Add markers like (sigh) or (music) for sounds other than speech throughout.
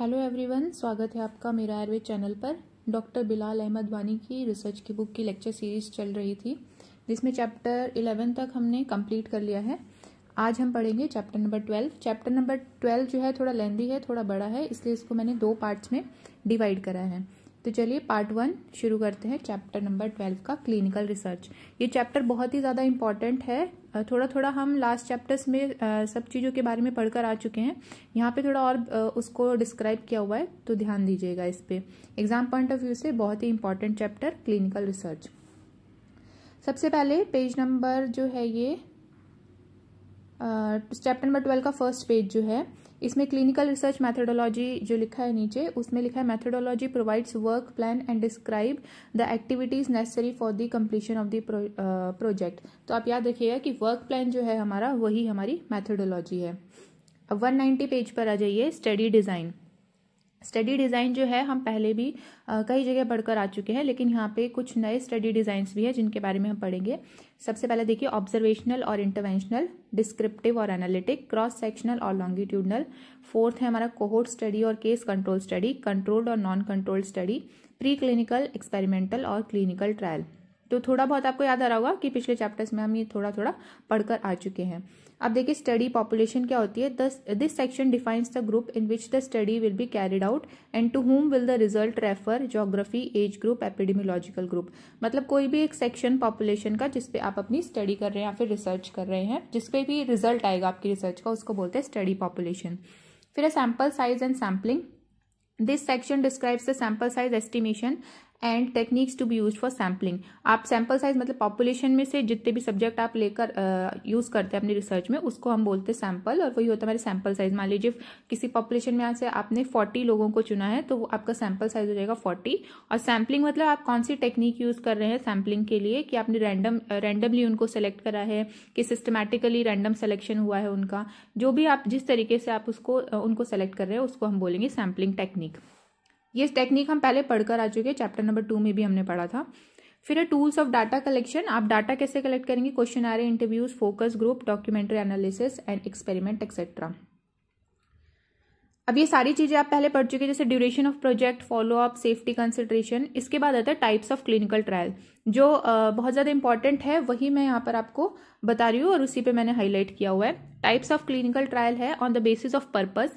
Hello everyone स्वागत है आपका मेरा आयुर्वेद चैनल पर डॉक्टर बिलाल अहमद वानी की रिसर्च की बुक की लेक्चर सीरीज चल रही थी जिसमें चैप्टर इलेवन तक हमने कंप्लीट कर लिया है आज हम पढ़ेंगे chapter number twelve chapter number twelve जो है थोड़ा लेंदी है थोड़ा बड़ा है इसलिए इसको मैंने दो पार्ट्स में डिवाइड करा है तो चलिए पार्ट वन शुरू करते हैं चैप्टर नंबर ट्वेल्व का क्लिनिकल रिसर्च ये चैप्टर बहुत ही ज़्यादा इंपॉर्टेंट है थोड़ा थोड़ा हम लास्ट चैप्टर्स में सब चीज़ों के बारे में पढ़कर आ चुके हैं यहाँ पे थोड़ा और उसको डिस्क्राइब किया हुआ है तो ध्यान दीजिएगा इस पर एग्जाम पॉइंट ऑफ व्यू से बहुत ही इंपॉर्टेंट चैप्टर क्लिनिकल रिसर्च सबसे पहले पेज नंबर जो है ये चैप्टर नंबर ट्वेल्व का फर्स्ट पेज जो है इसमें क्लिनिकल रिसर्च मैथडोलॉजी जो लिखा है नीचे उसमें लिखा है methodology provides work plan and describe the activities necessary for the completion of the project तो आप याद रखिएगा कि वर्क प्लान जो है हमारा वही हमारी मैथडोलॉजी है अब 190 पेज पर आ जाइए स्टडी डिज़ाइन स्टडी डिज़ाइन जो है हम पहले भी कई जगह पढ़कर आ चुके हैं लेकिन यहाँ पे कुछ नए स्टडी डिज़ाइंस भी हैं जिनके बारे में हम पढ़ेंगे सबसे पहले देखिए ऑब्जर्वेशनल और इंटरवेंशनल डिस्क्रिप्टिव और एनालिटिक क्रॉस सेक्शनल और लॉन्गिट्यूडनल फोर्थ है हमारा कोहोर्ट स्टडी और केस कंट्रोल स्टडी कंट्रोल्ड और non controlled study pre clinical experimental और क्लिनिकल ट्रायल तो थोड़ा बहुत आपको याद आ रहा होगा कि पिछले चैप्टर्स में हम ये थोड़ा थोड़ा पढ़कर आ चुके हैं अब देखिए स्टडी पॉपुलेशन क्या होती है this section defines the group in which the study will be carried out and to whom will the result refer geography age group epidemiological group मतलब कोई भी एक सेक्शन पॉपुलेशन का जिसपे आप अपनी स्टडी कर रहे हैं या फिर रिसर्च कर रहे हैं जिसपे भी रिजल्ट आएगा आपकी रिसर्च का उसको बोलते हैं स्टडी पॉपुलेशन फिर है sample size and sampling this section describes the sample size estimation and techniques to be use for sampling आप सैम्पल साइज मतलब पॉपुलेशन में से जितने भी सब्जेक्ट आप लेकर यूज करते हैं अपनी रिसर्च में उसको हम बोलते हैं सैम्पल और वही होता है हमारे सैम्पल साइज मान लीजिए किसी पॉपुलेशन में से आपने फोर्टी लोगों को चुना है तो वो आपका सैम्पल साइज हो जाएगा फोर्टी और सैम्पलिंग मतलब आप कौन सी टेक्निक यूज कर रहे हैं सैम्पलिंग के लिए कि आपने रैंडम रैंडमली उनको सेलेक्ट करा है कि सिस्टमेटिकली रैंडम सेलेक्शन हुआ है उनका जो भी आप जिस तरीके से आप उसको उनको सेलेक्ट कर रहे हैं उसको हम बोलेंगे सैम्पलिंग टेक्निक ये टेक्निक हम पहले पढ़कर आ चुके हैं चैप्टर नंबर टू में भी हमने पढ़ा था फिर है टूल्स ऑफ डाटा कलेक्शन आप डाटा कैसे कलेक्ट करेंगे क्वेश्चन आ रहे interviews focus group documentary analysis and experiment etcetera अब ये सारी चीज़ें आप पहले पढ़ चुके हैं जैसे duration of project follow up safety consideration इसके बाद आता है टाइप्स ऑफ क्लिनिकल ट्रायल जो बहुत ज़्यादा इंपॉर्टेंट है वही मैं यहाँ पर आपको बता रही हूँ और उसी पे मैंने हाईलाइट किया हुआ है टाइप्स ऑफ क्लिनिकल ट्रायल है on the basis of purpose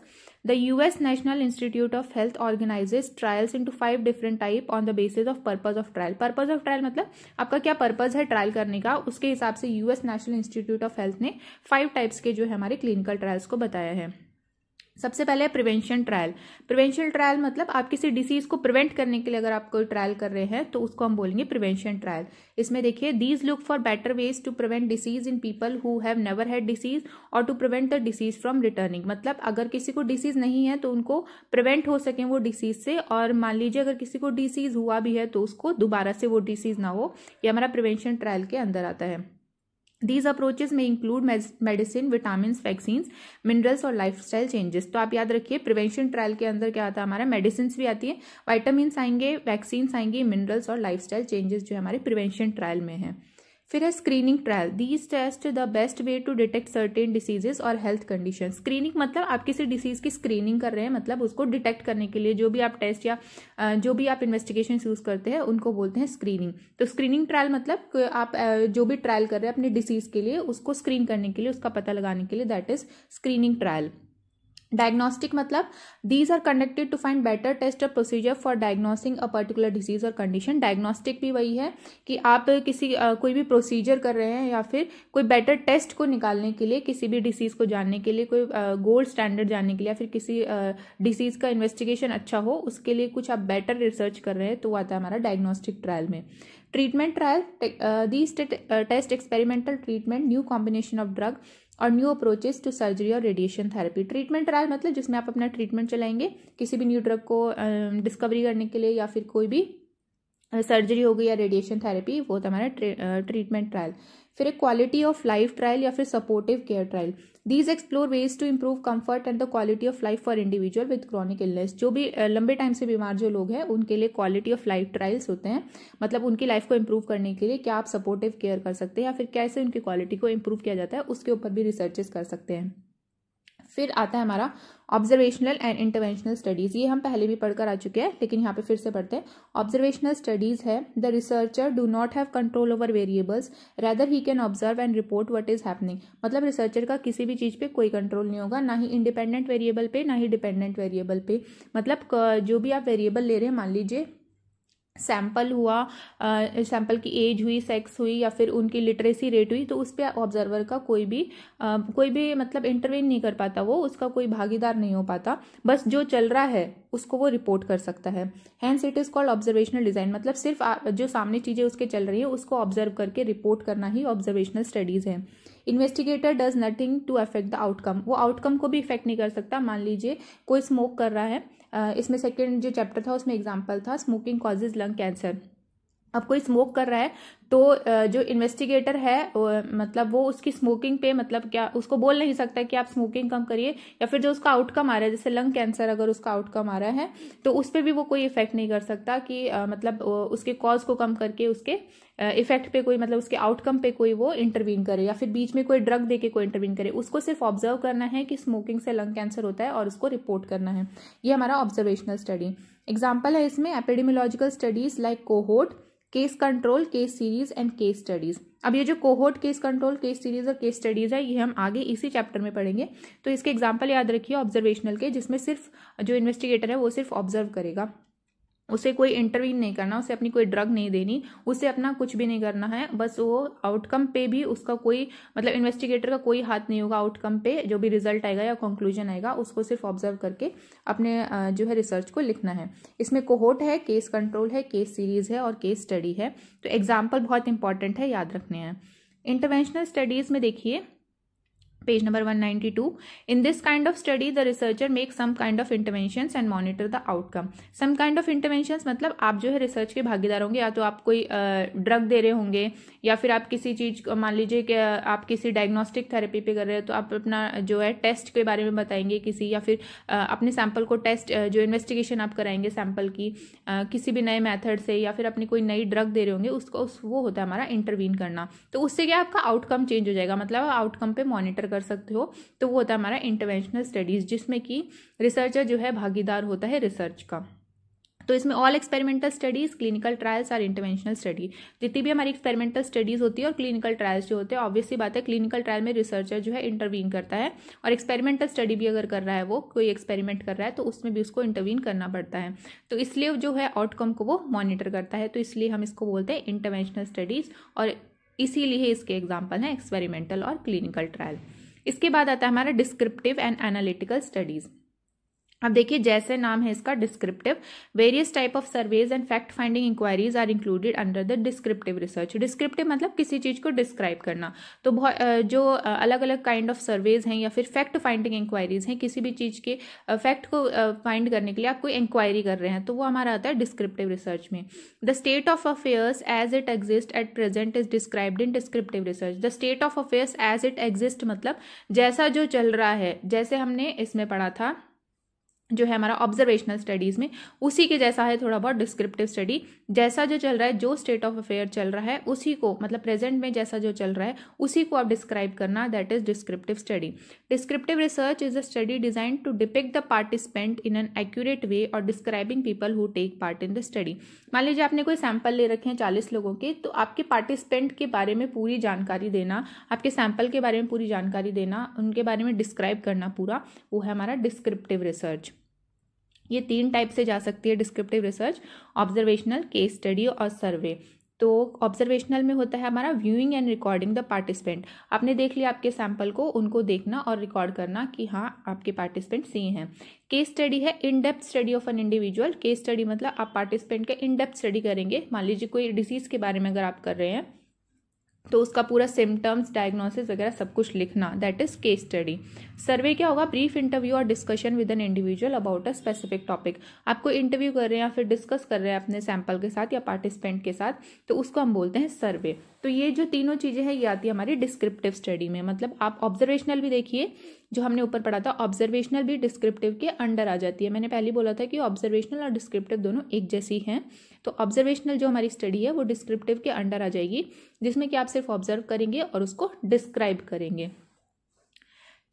The US National Institute of Health organizes trials into five different type on the basis of purpose of trial purpose of trial मतलब आपका क्या purpose है trial करने का उसके हिसाब से US National Institute of Health ने फाइव टाइप्स के जो है हमारे क्लिनिकल ट्रायल्स को बताया है सबसे पहले है प्रिवेंशन ट्रायल प्रिवेंशन ट्रायल मतलब आप किसी डिसीज को प्रिवेंट करने के लिए अगर आप कोई ट्रायल कर रहे हैं तो उसको हम बोलेंगे प्रिवेंशन ट्रायल इसमें देखिए these look for better ways to prevent disease in people who have never had disease और to prevent the disease from returning मतलब अगर किसी को डिसीज नहीं है तो उनको प्रिवेंट हो सकें वो डिसीज से और मान लीजिए अगर किसी को डिसीज हुआ भी है तो उसको दोबारा से वो डिसीज ना हो ये हमारा प्रिवेंशन ट्रायल के अंदर आता है दीज अप्रोचेज में include medicine vitamin vaccine minerals और लाइफ स्टाइल चेंजेस तो आप याद रखिए प्रिवेंशन ट्रायल के अंदर क्या आता है हमारा मेडिसिन भी आती है वाइटामिन आएंगे वैक्सीन्स आएंगे मिनरल्स और लाइफ स्टाइल चेंजेस जो हमारे प्रिवेंशन ट्रायल में है फिर है screening trial these test the best way to detect certain diseases और हेल्थ कंडीशन स्क्रीनिंग मतलब आप किसी डिसीज की स्क्रीनिंग कर रहे हैं मतलब उसको डिटेक्ट करने के लिए जो भी आप टेस्ट या जो भी आप इन्वेस्टिगेशन यूज करते हैं उनको बोलते हैं स्क्रीनिंग तो स्क्रीनिंग ट्रायल मतलब आप जो भी ट्रायल कर रहे हैं अपनी डिसीज के लिए उसको स्क्रीन करने के लिए उसका पता लगाने के लिए that is screening trial diagnostic मतलब these are conducted to find better test और procedure for diagnosing a particular disease और कंडीशन डायग्नोस्टिक भी वही है कि आप किसी आ, कोई भी प्रोसीजर कर रहे हैं या फिर कोई बेटर टेस्ट को निकालने के लिए किसी भी डिसीज़ को जानने के लिए कोई गोल्ड स्टैंडर्ड जानने के लिए या फिर किसी डिसीज़ का इन्वेस्टिगेशन अच्छा हो उसके लिए कुछ आप बेटर रिसर्च कर रहे हैं तो वो आता है हमारा डायग्नोस्टिक ट्रायल में treatment trial these test experimental treatment new combination of drug और न्यू अप्रोचेज टू सर्जरी और रेडिएशन थेरेपी ट्रीटमेंट ट्रायल मतलब जिसमें आप अपना ट्रीटमेंट चलाएंगे किसी भी न्यू ड्रग को डिस्कवरी करने के लिए या फिर कोई भी सर्जरी हो गई या रेडिएशन थेरेपी वो था तो हमारा ट्रीटमेंट ट्रायल फिर एक क्वालिटी ऑफ लाइफ ट्रायल या फिर supportive care trial these explore ways to improve comfort and the quality of life for individual with chronic illness जो भी लंबे टाइम से बीमार जो लोग हैं उनके लिए क्वालिटी ऑफ लाइफ ट्रायल्स होते हैं मतलब उनकी लाइफ को इम्प्रूव करने के लिए क्या आप सपोर्टिव केयर कर सकते हैं या फिर कैसे उनकी क्वालिटी को इम्प्रूव किया जाता है उसके ऊपर भी रिसर्चेस कर सकते हैं फिर आता है हमारा ऑब्जर्वेशनल एंड इंटरवेंशनल स्टडीज़ ये हम पहले भी पढ़कर आ चुके हैं लेकिन यहाँ पे फिर से पढ़ते हैं ऑब्जर्वेशनल स्टडीज़ है the researcher do not have control over variables rather he can observe and report what is happening मतलब रिसर्चर का किसी भी चीज़ पे कोई कंट्रोल नहीं होगा ना ही इंडिपेंडेंट वेरिएबल पे ना ही डिपेंडेंट वेरिएबल पे मतलब जो भी आप वेरिएबल ले रहे हैं मान लीजिए सैंपल हुआ सैंपल की एज हुई सेक्स हुई या फिर उनकी लिटरेसी रेट हुई तो उस पर ऑब्जर्वर का कोई भी आ, कोई भी मतलब इंटरवीन नहीं कर पाता वो उसका कोई भागीदार नहीं हो पाता बस जो चल रहा है उसको वो रिपोर्ट कर सकता है hence it is called observational design मतलब सिर्फ आ, जो सामने चीज़ें उसके चल रही है उसको ऑब्जर्व करके रिपोर्ट करना ही ऑब्जर्वेशनल स्टडीज़ है investigator does nothing to affect the outcome वो आउटकम को भी इफेक्ट नहीं कर सकता मान लीजिए कोई स्मोक कर रहा है इसमें सेकेंड जो चैप्टर था उसमें एग्जाम्पल था स्मोकिंग कॉजेज लंग कैंसर अब कोई स्मोक कर रहा है तो जो इन्वेस्टिगेटर है मतलब वो उसकी स्मोकिंग पे मतलब क्या उसको बोल नहीं सकता कि आप स्मोकिंग कम करिए या फिर जो उसका आउटकम आ रहा है जैसे लंग कैंसर अगर उसका आउटकम आ रहा है तो उस पर भी वो कोई इफेक्ट नहीं कर सकता कि मतलब उसके कॉज को कम करके उसके इफेक्ट पे कोई मतलब उसके आउटकम पे कोई वो इंटरवीन करे या फिर बीच में कोई ड्रग दे कोई इंटरवीन करे उसको सिर्फ ऑब्जर्व करना है कि स्मोकिंग से लंग कैंसर होता है और उसको रिपोर्ट करना है ये हमारा ऑब्जर्वेशनल स्टडी एग्जाम्पल है इसमें epidemiological studies like cohort case control case series and case studies अब ये जो cohort case control case series और केस स्टडीज है ये हम आगे इसी चैप्टर में पढ़ेंगे तो इसके एग्जाम्पल याद रखिए ऑब्जर्वेशनल के जिसमें सिर्फ जो इन्वेस्टिगेटर है वो सिर्फ ऑब्जर्व करेगा उसे कोई इंटरवीन नहीं करना उसे अपनी कोई ड्रग नहीं देनी उसे अपना कुछ भी नहीं करना है बस वो आउटकम पे भी उसका कोई मतलब इन्वेस्टिगेटर का कोई हाथ नहीं होगा आउटकम पे जो भी रिजल्ट आएगा या कंक्लूजन आएगा उसको सिर्फ ऑब्जर्व करके अपने जो है रिसर्च को लिखना है इसमें कोहोट है केस कंट्रोल है केस सीरीज है और केस स्टडी है तो एग्जाम्पल बहुत इंपॉर्टेंट है याद रखने हैं इंटरवेंशनल स्टडीज़ में देखिए page number 192 in this kind of study the researcher make some kind of intervention and monitor the outcome some kind of intervention मतलब आप जो है रिसर्च के भागीदार होंगे या तो आप कोई ड्रग दे रहे होंगे या फिर आप किसी चीज़ मान लीजिए कि आप किसी डायग्नोस्टिक थेरेपी पे कर रहे हो तो आप अपना जो है टेस्ट के बारे में बताएंगे किसी या फिर अपने सैंपल को टेस्ट जो इन्वेस्टिगेशन आप कराएंगे सैंपल की किसी भी नए मैथड से या फिर अपनी कोई नई ड्रग दे रहे होंगे उसको उस वो होता है हमारा इंटरवीन करना तो उससे क्या आपका आउटकम चेंज हो जाएगा मतलब आउटकम पे मॉनिटर कर सकते हो तो वो होता है हमारा इंटरवेंशनल स्टडीज़ जिसमें कि रिसर्चर जो है भागीदार होता है रिसर्च का तो इसमें all experimental studies clinical trials और इंटरवेंशनल स्टडी जितनी भी हमारी एक्सपेरिमेंटल स्टडीज़ होती है और क्लिनिकल ट्रायल्स जो होते हैं ऑब्वियसली बात है क्लिनिकल ट्रायल में रिसर्चर जो है इंटरवीन करता है और एक्सपेरिमेंटल स्टडी भी अगर कर रहा है वो कोई एक्सपेरिमेंट कर रहा है तो उसमें भी उसको इंटरवीन करना पड़ता है तो इसलिए जो है आउटकम को वो मॉनिटर करता है तो इसलिए हम इसको बोलते हैं इंटरवेंशनल स्टडीज़ और इसीलिए इसके एग्जाम्पल हैं एक्सपेरिमेंटल और क्लिनिकल ट्रायल इसके बाद आता है हमारा डिस्क्रिप्टिव एंड एनालिटिकल स्टडीज़ अब देखिए जैसे नाम है इसका descriptive various type of surveys and fact finding inquiries are included under the descriptive research descriptive मतलब किसी चीज़ को डिस्क्राइब करना तो जो अलग अलग काइंड ऑफ सर्वेज हैं या फिर फैक्ट फाइंडिंग इंक्वायरीज हैं किसी भी चीज़ के फैक्ट को फाइंड करने के लिए आप कोई इंक्वायरी कर रहे हैं तो वो हमारा आता है डिस्क्रिप्टिव रिसर्च में the state of affairs as it exist at present is described in descriptive research the state of affairs as it exist मतलब जैसा जो चल रहा है जैसे हमने इसमें पढ़ा था जो है हमारा ऑब्जर्वेशनल स्टडीज़ में उसी के जैसा है थोड़ा बहुत डिस्क्रिप्टिव स्टडी जैसा जो चल रहा है जो स्टेट ऑफ अफेयर चल रहा है उसी को मतलब प्रेजेंट में जैसा जो चल रहा है उसी को आप डिस्क्राइब करना that is descriptive study descriptive research is a study design to depict the participant in an accurate way और describing people who take part in the study मान लीजिए आपने कोई सैंपल ले रखे हैं चालीस लोगों के तो आपके पार्टिसिपेंट के बारे में पूरी जानकारी देना आपके सैंपल के बारे में पूरी जानकारी देना उनके बारे में डिस्क्राइब करना पूरा वो है हमारा डिस्क्रिप्टिव रिसर्च ये तीन टाइप से जा सकती है descriptive research observational case study और सर्वे तो ऑब्जर्वेशनल में होता है हमारा viewing and recording the participant आपने देख लिया आपके सैंपल को उनको देखना और रिकॉर्ड करना कि हाँ आपके पार्टिसिपेंट सी हैं केस स्टडी है in depth study of an individual case study मतलब आप पार्टिसिपेंट का इन डेप्थ स्टडी करेंगे मान लीजिए कोई डिसीज़ के बारे में अगर आप कर रहे हैं तो उसका पूरा सिम्टम्स डायग्नोसिस वगैरह सब कुछ लिखना that is case study survey क्या होगा ब्रीफ इंटरव्यू और discussion with an individual about a specific topic आपको इंटरव्यू कर रहे हैं या फिर डिस्कस कर रहे हैं अपने सैंपल के साथ या पार्टिसिपेंट के साथ तो उसको हम बोलते हैं सर्वे तो ये जो तीनों चीज़ें हैं ये आती है हमारी डिस्क्रिप्टिव स्टडी में मतलब आप ऑब्जर्वेशनल भी देखिए जो हमने ऊपर पढ़ा था ऑब्जर्वेशनल भी डिस्क्रिप्टिव के अंडर आ जाती है मैंने पहले बोला था कि ऑब्जर्वेशनल और डिस्क्रिप्टिव दोनों एक जैसी हैं तो ऑब्जर्वेशनल जो हमारी स्टडी है वो डिस्क्रिप्टिव के अंडर आ जाएगी जिसमें कि आप सिर्फ ऑब्जर्व करेंगे और उसको डिस्क्राइब करेंगे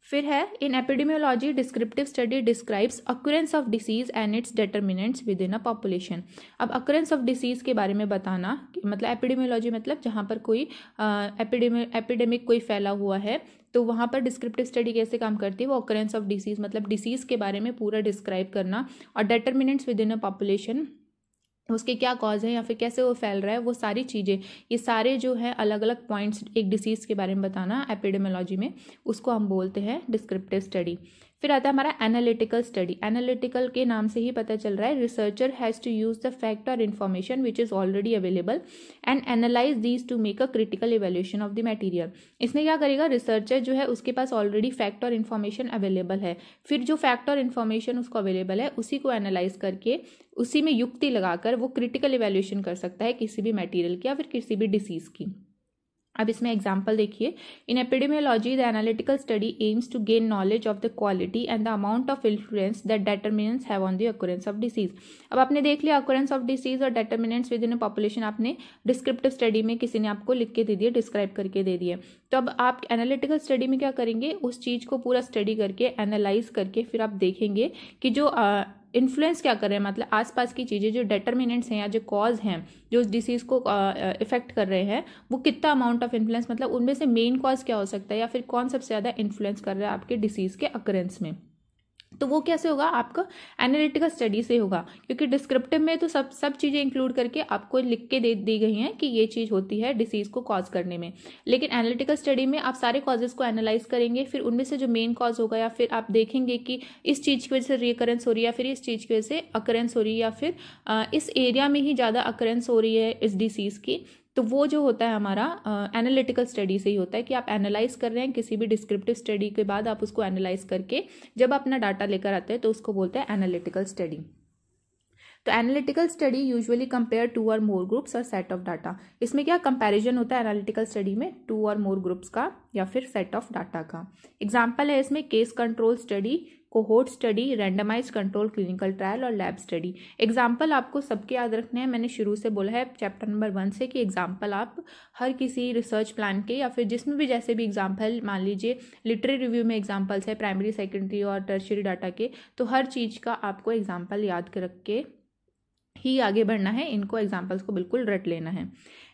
फिर है in epidemiology descriptive study describes occurrence of disease and its determinants within a population अब अक्रेंस ऑफ डिसीज के बारे में बताना मतलब एपिडेमियोलॉजी मतलब जहाँ पर कोई एपिडेमिक कोई फैला हुआ है तो वहाँ पर डिस्क्रिप्टिव स्टडी कैसे काम करती है वो अक्रेंस ऑफ डिसीज मतलब डिसीज़ के बारे में पूरा डिस्क्राइब करना और determinants within a population उसके क्या कॉज हैं या फिर कैसे वो फैल रहा है वो सारी चीज़ें ये सारे जो है अलग अलग पॉइंट्स एक डिसीज़ के बारे में बताना एपिडेमोलॉजी में उसको हम बोलते हैं डिस्क्रिप्टिव स्टडी फिर आता है हमारा एनालिटिकल स्टडी एनालिटिकल के नाम से ही पता चल रहा है researcher has to use the fact और information which is already available and analyze these to make a critical evaluation of the material इसमें क्या करेगा रिसर्चर जो है उसके पास ऑलरेडी फैक्ट और इन्फॉर्मेशन अवेलेबल है फिर जो फैक्ट और इन्फॉर्मेशन उसको अवेलेबल है उसी को एनालाइज करके उसी में युक्ति लगाकर वो क्रिटिकल इवेल्यूशन कर सकता है किसी भी मटीरियल की या फिर किसी भी डिसीज़ की अब इसमें एग्जाम्पल देखिए in epidemiology the analytical study aims to gain knowledge of the quality and the amount of influence that determinants have on the occurrence of disease अब आपने देख लिया अकुरेंस ऑफ डिसीज और डेटर्मिनेंट्स विद इन पॉपुलेशन आपने descriptive study में किसी ने आपको लिख के दे दिए डिस्क्राइब करके दे दिए तो अब आप एनालिटिकल स्टडी में क्या करेंगे उस चीज़ को पूरा स्टडी करके एनालाइज करके फिर आप देखेंगे कि जो uh, इन्फ्लुएंस क्या कर रहे हैं मतलब आसपास की चीज़ें जो डेटर्मिनेंट्स हैं या जो कॉज हैं जो उस डिसीज़ को इफेक्ट कर रहे हैं वो कितना अमाउंट ऑफ इन्फ्लुएंस मतलब उनमें से मेन कॉज क्या हो सकता है या फिर कौन सबसे ज़्यादा इन्फ्लुएंस कर रहा है आपके डिसीज़ के अकरेंस में तो वो कैसे होगा आपका एनालिटिकल स्टडी से होगा क्योंकि डिस्क्रिप्टिव में तो सब सब चीज़ें इंक्लूड करके आपको लिख के दे दी गई हैं कि ये चीज़ होती है डिसीज़ को कॉज करने में लेकिन एनालिटिकल स्टडी में आप सारे कॉजेज़ को एनालाइज करेंगे फिर उनमें से जो मेन कॉज होगा या फिर आप देखेंगे कि इस चीज़ की वजह से रिकरेंस हो रही है या फिर इस चीज़ की वजह से अकरेंस हो रही है या फिर इस एरिया में ही ज़्यादा अकरेंस हो रही है इस डिसीज़ की तो वो जो होता है हमारा एनालिटिकल स्टडी से ही होता है कि आप एनालाइज कर रहे हैं किसी भी डिस्क्रिप्टिव स्टडी के बाद आप उसको एनालाइज करके जब अपना डाटा लेकर आते हैं तो उसको बोलते हैं एनालिटिकल स्टडी तो analytical study usually compare two और मोर ग्रुप्स और सेट ऑफ डाटा इसमें क्या कंपैरिजन होता है एनालिटिकल स्टडी में टू और मोर ग्रुप्स का या फिर सेट ऑफ डाटा का एग्जाम्पल है इसमें case control study cohort study randomize control clinical trial और लैब स्टडी एग्जाम्पल आपको सबके याद रखने हैं मैंने शुरू से बोला है चैप्टर नंबर वन से कि एग्जाम्पल आप हर किसी रिसर्च प्लान के या फिर जिसमें भी जैसे भी एग्जाम्पल मान लीजिए लिटरे रिव्यू में एग्जाम्पल्स है प्राइमरी सेकेंडरी और टर्शरी डाटा के तो हर चीज़ का आपको एग्जाम्पल याद रख के ही आगे बढ़ना है इनको एग्जाम्पल्स को बिल्कुल रट लेना है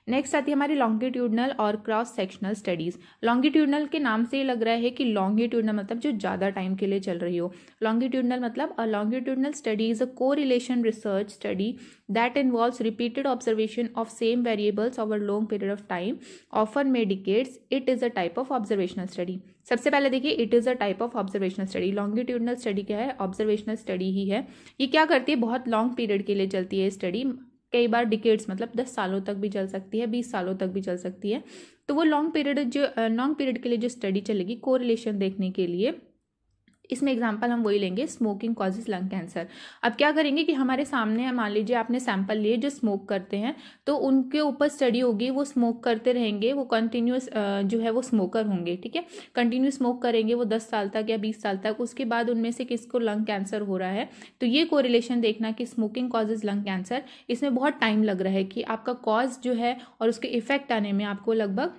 नेक्स्ट आती है हमारी लॉन्गिट्यूडनल और क्रॉस सेक्शनल स्टडीज़ लॉन्गिट्यूडनल के नाम से ही लग रहा है कि लॉन्गिट्यूडनल मतलब जो ज़्यादा टाइम के लिए चल रही हो लॉन्गिट्यूडनल मतलब a longitudinal study is a correlation research study that involve repeated observation of same variables over long period of time often मेडिकेट्स it is a type of observational study सबसे पहले देखिए it is a type of observational study longitudinal study क्या है observational study ही है ये क्या करती है बहुत लॉन्ग पीरियड के लिए चलती है स्टडी कई बार डिकेट्स मतलब दस सालों तक भी चल सकती है बीस सालों तक भी चल सकती है तो वो लॉन्ग पीरियड जो लॉन्ग पीरियड के लिए जो स्टडी चलेगी कोरिलेशन देखने के लिए इसमें एग्जाम्पल हम वही लेंगे स्मोकिंग कॉजेज लंग कैंसर अब क्या करेंगे कि हमारे सामने मान लीजिए आपने सैंपल लिए जो स्मोक करते हैं तो उनके ऊपर स्टडी होगी वो स्मोक करते रहेंगे वो कंटिन्यूस जो है वो स्मोकर होंगे ठीक है कंटिन्यू स्मोक करेंगे वो दस साल तक या बीस साल तक उसके बाद उनमें से किसको लंग कैंसर हो रहा है तो ये कोरिलेशन देखना कि स्मोकिंग कॉजेज लंग कैंसर इसमें बहुत टाइम लग रहा है कि आपका कॉज जो है और उसके इफेक्ट आने में आपको लगभग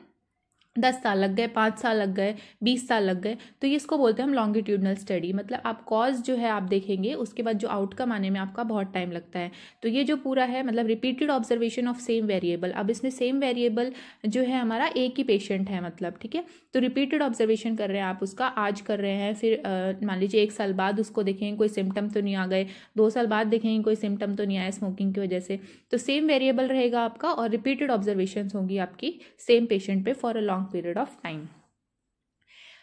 दस साल लग गए पाँच साल लग गए बीस साल लग गए तो ये इसको बोलते हैं हम लॉन्गिट्यूडनल स्टडी मतलब आप कॉज जो है आप देखेंगे उसके बाद जो आउटकम आने में आपका बहुत टाइम लगता है तो ये जो पूरा है मतलब repeated observation of same variable अब इसमें सेम वेरिएबल जो है हमारा एक ही पेशेंट है मतलब ठीक है तो रिपीटेड ऑब्जर्वेशन कर रहे हैं आप उसका आज कर रहे हैं फिर मान लीजिए एक साल बाद उसको देखेंगे कोई सिम्टम तो नहीं आ गए दो साल बाद देखेंगे कोई सिम्टम तो नहीं आया स्मोकिंग की वजह से तो सेम वेरिएबल रहेगा आपका और रिपीटेड ऑब्जर्वेशन होंगी आपकी सेम पेशेंट पर for a long period of time.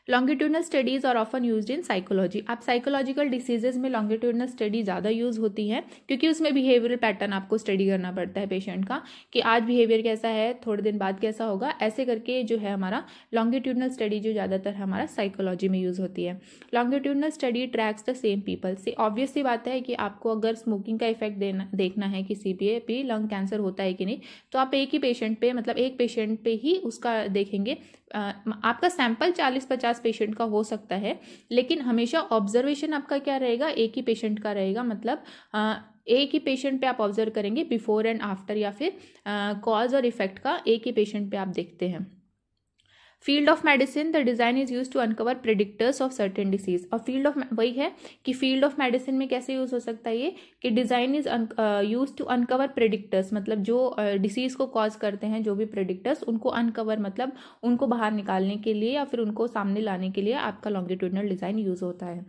Longitudinal studies are often use in psychology आप साइकोलॉजिकल डिसीजेज में लॉन्गिट्यूडनल स्टडी ज़्यादा यूज होती है क्योंकि उसमें बिहेवियरल पैटर्न आपको स्टडी करना पड़ता है पेशेंट का कि आज बिहेवियर कैसा है थोड़े दिन बाद कैसा होगा ऐसे करके जो है हमारा लॉन्गिट्यूडनल स्टडी जो ज़्यादातर हमारा साइकोलॉजी में यूज़ होती है longitudinal study tracks the same people से ऑब्वियसली बात है कि आपको अगर स्मोकिंग का इफेक्ट देना देखना है किसी पे भी लंग कैंसर होता है कि नहीं तो आप एक ही पेशेंट पे मतलब एक पेशेंट पे ही उसका देखेंगे आपका सैंपल 40-50 पेशेंट का हो सकता है लेकिन हमेशा ऑब्जर्वेशन आपका क्या रहेगा एक ही पेशेंट का रहेगा मतलब एक ही पेशेंट पे आप ऑब्जर्व करेंगे बिफोर एंड आफ्टर या फिर कॉज और इफेक्ट का एक ही पेशेंट पे आप देखते हैं field of medicine the design is use to uncover predictors of certain disease और फील्ड ऑफ वही है कि फील्ड ऑफ मेडिसिन में कैसे यूज हो सकता है ये कि design is use to uncover predictors मतलब जो डिसीज uh, को कॉज करते हैं जो भी प्रिडिक्टर्स उनको अनकवर मतलब उनको बाहर निकालने के लिए या फिर उनको सामने लाने के लिए आपका लॉन्गिट्यूडनल डिज़ाइन यूज होता है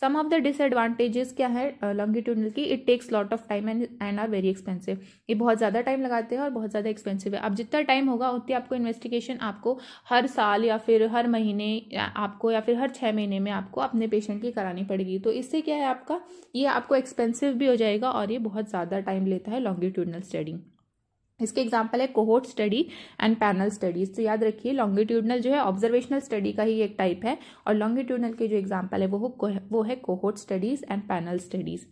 सम ऑफ द डिसएडवांटेजेस क्या है लॉन्गिट्यूडनल की it takes lot of time and and are very expensive ये बहुत ज़्यादा टाइम लगाते हैं और बहुत ज़्यादा एक्सपेंसिव है अब जितना टाइम होगा उतनी आपको इन्वेस्टिगेशन आपको हर साल या फिर हर महीने आपको या फिर हर छः महीने में आपको अपने पेशेंट की करानी पड़ेगी तो इससे क्या है आपका ये आपको एक्सपेंसिव भी हो जाएगा और ये बहुत ज़्यादा टाइम लेता है लॉन्गिट्यूडनल स्टडी इसके एग्जाम्पल है cohort study and panel studies तो याद रखिए लॉन्गिट्यूडनल जो है ऑब्जर्वेशनल स्टडी का ही एक टाइप है और लॉन्गिट्यूडनल के जो एग्जाम्पल है वो वो है cohort studies and panel studies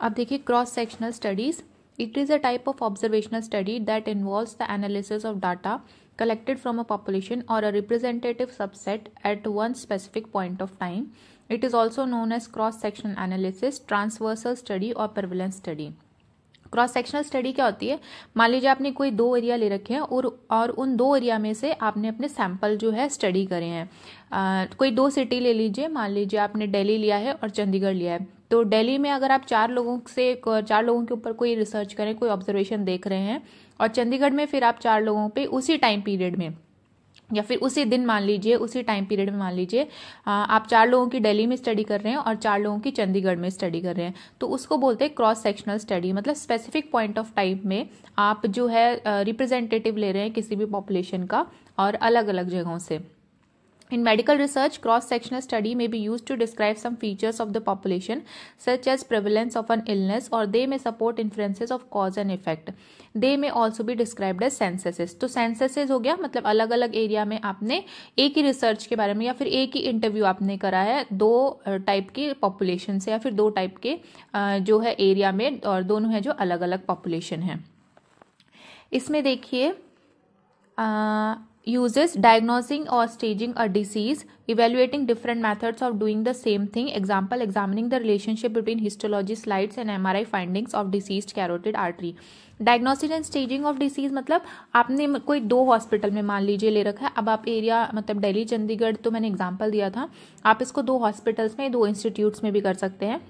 अब देखिए cross sectional studies it is a type of observational study that involve the analysis of data collected from a population और a representative subset at one specific point of time it is also known as cross sectional analysis transversal study और prevalence study cross sectional study क्या होती है मान लीजिए आपने कोई दो एरिया ले रखे हैं और और उन दो एरिया में से आपने अपने सैंपल जो है स्टडी करे हैं आ, कोई दो सिटी ले लीजिए मान लीजिए आपने दिल्ली लिया है और चंडीगढ़ लिया है तो दिल्ली में अगर आप चार लोगों से चार लोगों के ऊपर कोई रिसर्च करें कोई ऑब्जर्वेशन देख रहे हैं और चंडीगढ़ में फिर आप चार लोगों पे उसी टाइम पीरियड में या फिर उसी दिन मान लीजिए उसी टाइम पीरियड में मान लीजिए आप चार लोगों की दिल्ली में स्टडी कर रहे हैं और चार लोगों की चंडीगढ़ में स्टडी कर रहे हैं तो उसको बोलते हैं क्रॉस सेक्शनल स्टडी मतलब स्पेसिफिक पॉइंट ऑफ टाइम में आप जो है रिप्रेजेंटेटिव ले रहे हैं किसी भी पॉपुलेशन का और अलग अलग जगहों से In medical research, cross sectional study may be used to describe some features of the population, such as prevalence of an illness, or they may support inferences of cause and effect. They may also be described as censuses. तो censuses हो गया मतलब अलग अलग area में आपने एक ही research के बारे में या फिर एक ही इंटरव्यू आपने करा है दो टाइप के पॉपुलेशन से या फिर दो टाइप के जो है एरिया में और दोनों है जो अलग अलग पॉपुलेशन है इसमें देखिए uses diagnosing or staging a disease evaluating different methods of doing the same thing example examining the relationship between histology slides and mri findings of diseased carotid artery diagnosis and staging of disease मतलब आपने कोई दो hospital में मान लीजिए ले रखा है अब आप एरिया मतलब दिल्ली चंडीगढ़ तो मैंने एग्जांपल दिया था आप इसको दो हॉस्पिटल्स में दो इंस्टीट्यूट्स में भी कर सकते हैं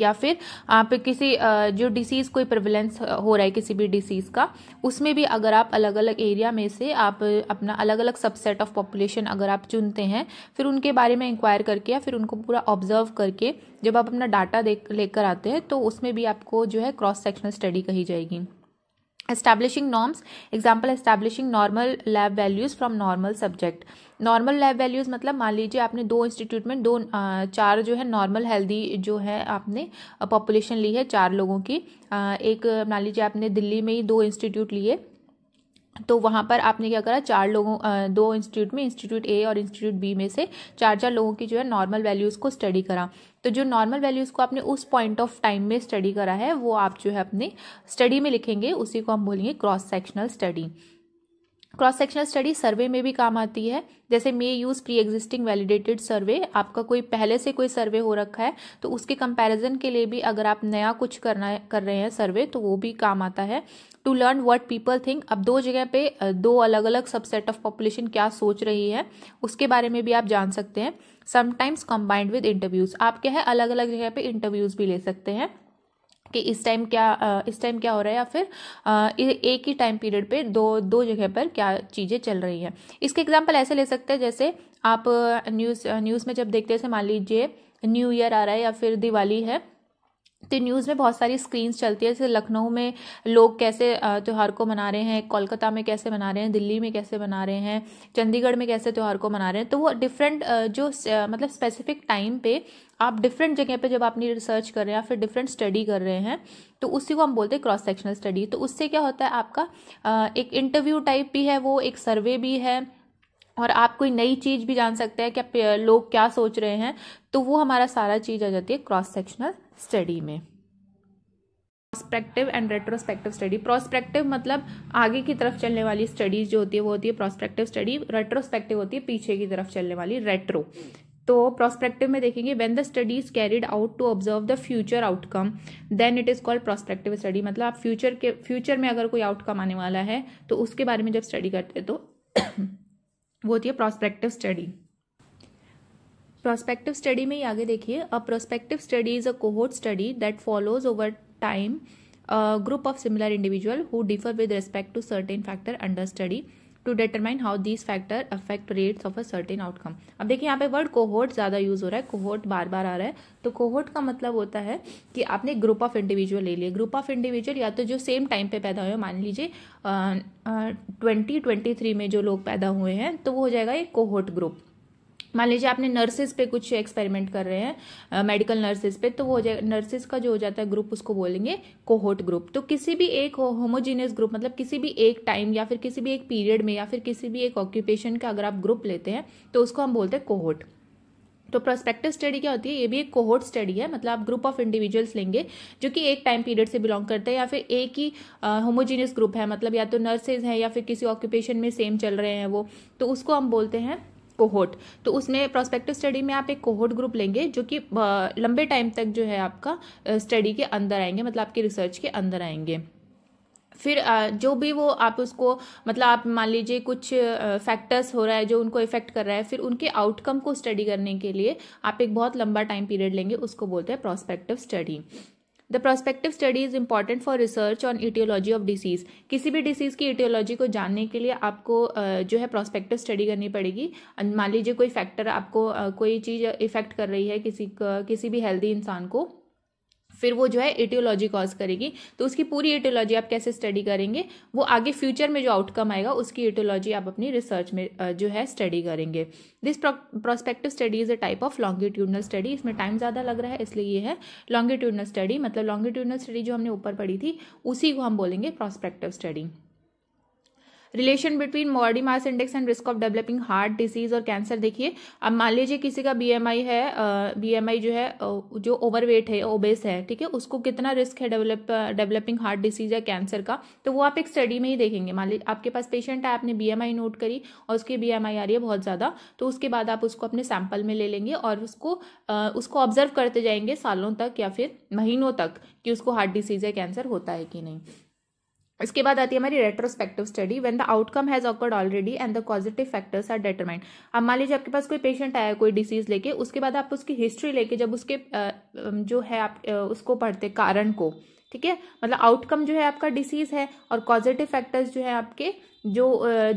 या फिर आप किसी जो डिसीज़ कोई प्रिवलेंस हो रहा है किसी भी डिसीज़ का उसमें भी अगर आप अलग अलग एरिया में से आप अपना अलग अलग सबसेट ऑफ पॉपुलेशन अगर आप चुनते हैं फिर उनके बारे में इंक्वायर करके या फिर उनको पूरा ऑब्जर्व करके जब आप अपना डाटा देख लेकर आते हैं तो उसमें भी आपको जो है क्रॉस सेक्शनल स्टडी कही जाएगी establishing norms example establishing normal lab values from normal subject normal lab values मतलब मान लीजिए आपने दो इंस्टीट्यूट में दो चार जो है नॉर्मल हेल्दी जो है आपने पॉपुलेशन ली है चार लोगों की एक मान लीजिए आपने दिल्ली में ही दो इंस्टीट्यूट लिए तो वहाँ पर आपने क्या करा चार लोगों दो इंस्टीट्यूट में इंस्टीट्यूट ए और इंस्टीट्यूट बी में से चार चार लोगों की जो है नॉर्मल वैल्यूज़ को स्टडी करा तो जो नॉर्मल वैल्यूज़ को आपने उस पॉइंट ऑफ टाइम में स्टडी करा है वो आप जो है अपने स्टडी में लिखेंगे उसी को हम बोलेंगे cross sectional study cross sectional study survey में भी काम आती है जैसे may use pre existing validated survey आपका कोई पहले से कोई सर्वे हो रखा है तो उसके कंपैरिजन के लिए भी अगर आप नया कुछ करना कर रहे हैं सर्वे तो वो भी काम आता है to learn what people think अब दो जगह पे दो अलग अलग सबसेट ऑफ पॉपुलेशन क्या सोच रही है उसके बारे में भी आप जान सकते हैं समटाइम्स कंबाइंड विद इंटरव्यूज आप क्या है अलग अलग जगह पे इंटरव्यूज भी ले सकते हैं कि इस टाइम क्या इस टाइम क्या हो रहा है या फिर एक ही टाइम पीरियड पे दो दो जगह पर क्या चीज़ें चल रही हैं इसके एग्जाम्पल ऐसे ले सकते हैं जैसे आप न्यूज़ न्यूज़ में जब देखते हैं मान लीजिए न्यू ईयर आ रहा है या फिर दिवाली है तो न्यूज़ में बहुत सारी स्क्रीन्स चलती है जैसे लखनऊ में लोग कैसे त्यौहार को मना रहे हैं कोलकाता में कैसे मना रहे हैं दिल्ली में कैसे मना रहे हैं चंडीगढ़ में कैसे त्यौहार को मना रहे हैं तो वो डिफरेंट जो मतलब स्पेसिफिक टाइम पे आप डिफरेंट जगह पे जब अपनी रिसर्च कर रहे हैं या फिर डिफरेंट स्टडी कर रहे हैं तो उसी को हम बोलते हैं क्रॉस सेक्शनल स्टडी तो उससे क्या होता है आपका एक इंटरव्यू टाइप भी है वो एक सर्वे भी है और आप कोई नई चीज़ भी जान सकते हैं कि लोग क्या सोच रहे हैं तो वो हमारा सारा चीज़ आ जाती है क्रॉस सेक्शनल स्टडी में prospective and retrospective study prospective मतलब आगे की तरफ चलने वाली स्टडीज जो होती है वो होती है प्रोस्पेक्टिव स्टडी रेट्रोस्पेक्टिव होती है पीछे की तरफ चलने वाली रेट्रो तो प्रोस्पेक्टिव में देखेंगे when the studies carried out to observe the future outcome then it is called prospective study मतलब आप फ्यूचर के फ्यूचर में अगर कोई आउटकम आने वाला है तो उसके बारे में जब स्टडी करते हैं तो (coughs) वो होती है प्रोस्पेक्टिव स्टडी प्रोस्पेक्टिव स्टडी में ही आगे देखिए a prospective study is a cohort study that follows over time a group of similar individual who differ with respect to certain factor under study to determine how this factor affect rates of a certain outcome अब देखिए यहाँ पे word cohort ज़्यादा use हो रहा है cohort बार बार आ रहा है तो कोहोर्ट का मतलब होता है कि आपने ग्रुप ऑफ इंडिविजुअल ले लिए ग्रुप ऑफ इंडिविजुअल या तो जो सेम टाइम पे पैदा हुए मान लीजिए ट्वेंटी ट्वेंटी थ्री में जो लोग पैदा हुए हैं तो वो हो जाएगा एक कोहोर्ट ग्रुप मान लीजिए आपने नर्सेज पे कुछ एक्सपेरिमेंट कर रहे हैं मेडिकल नर्सेज पे तो वो हो नर्सेज का जो हो जाता है ग्रुप उसको बोलेंगे कोहोट ग्रुप तो किसी भी एक होमोजीनियस ग्रुप मतलब किसी भी एक टाइम या फिर किसी भी एक पीरियड में या फिर किसी भी एक ऑक्यूपेशन का अगर आप ग्रुप लेते हैं तो उसको हम बोलते हैं कोहोट तो प्रोस्पेक्टिव स्टडी क्या होती है ये भी एक कोहोट स्टडी है मतलब आप ग्रुप ऑफ इंडिविजुअल्स लेंगे जो कि एक टाइम पीरियड से बिलोंग करते हैं या फिर एक ही होमोजीनियस ग्रुप है मतलब या तो नर्सेज हैं या फिर किसी ऑक्यूपेशन में सेम चल रहे हैं वो तो उसको हम बोलते हैं कोहोट तो उसमें प्रोस्पेक्टिव स्टडी में आप एक कोहोट ग्रुप लेंगे जो कि लंबे टाइम तक जो है आपका स्टडी के अंदर आएंगे मतलब आपके रिसर्च के अंदर आएंगे फिर जो भी वो आप उसको मतलब आप मान लीजिए कुछ फैक्टर्स हो रहा है जो उनको इफेक्ट कर रहा है फिर उनके आउटकम को स्टडी करने के लिए आप एक बहुत लंबा टाइम पीरियड लेंगे उसको बोलते हैं prospective study the prospective study is important for research on etiology of disease किसी भी डिसीज़ की इटियोलॉजी को जानने के लिए आपको जो है प्रोस्पेक्टिव स्टडी करनी पड़ेगी मान लीजिए कोई फैक्टर आपको कोई चीज़ इफेक्ट कर रही है किसी किसी भी हेल्दी इंसान को फिर वो जो है एटियोलॉजी कॉज करेगी तो उसकी पूरी एटियोलॉजी आप कैसे स्टडी करेंगे वो आगे फ्यूचर में जो आउटकम आएगा उसकी एटियोलॉजी आप अपनी रिसर्च में जो है स्टडी करेंगे this prospective study is a type of longitudinal study इसमें टाइम ज़्यादा लग रहा है इसलिए ये है लॉन्गिट्यूडनल स्टडी मतलब लॉन्गिट्यूडनल स्टडी जो हमने ऊपर पढ़ी थी उसी को हम बोलेंगे prospective study relation between body mass index and risk of developing heart disease और कैंसर देखिए अब मान लीजिए किसी का बीएमआई है बीएमआई जो है जो ओवरवेट है ओबेस है ठीक है उसको कितना रिस्क है डेवलप डेवलपिंग हार्ट डिसीज या कैंसर का तो वो आप एक स्टडी में ही देखेंगे मान लीजिए आपके पास पेशेंट है आपने बी नोट करी और उसकी बी आ रही है बहुत ज़्यादा तो उसके बाद आप उसको अपने सैंपल में ले लेंगे और उसको उसको ऑब्जर्व करते जाएंगे सालों तक या फिर महीनों तक कि उसको हार्ट डिसीज या कैंसर होता है कि नहीं इसके बाद आती है हमारी retrospective study when the outcome has occurred already and the positive factors are determined अब मान लीजिए आपके पास कोई पेशेंट आया कोई डिसीज लेके उसके बाद आप उसकी हिस्ट्री लेके जब उसके जो है आप उसको पढ़ते कारण को ठीक है मतलब आउटकम जो है आपका डिसीज है और कॉजेटिव फैक्टर्स जो है आपके जो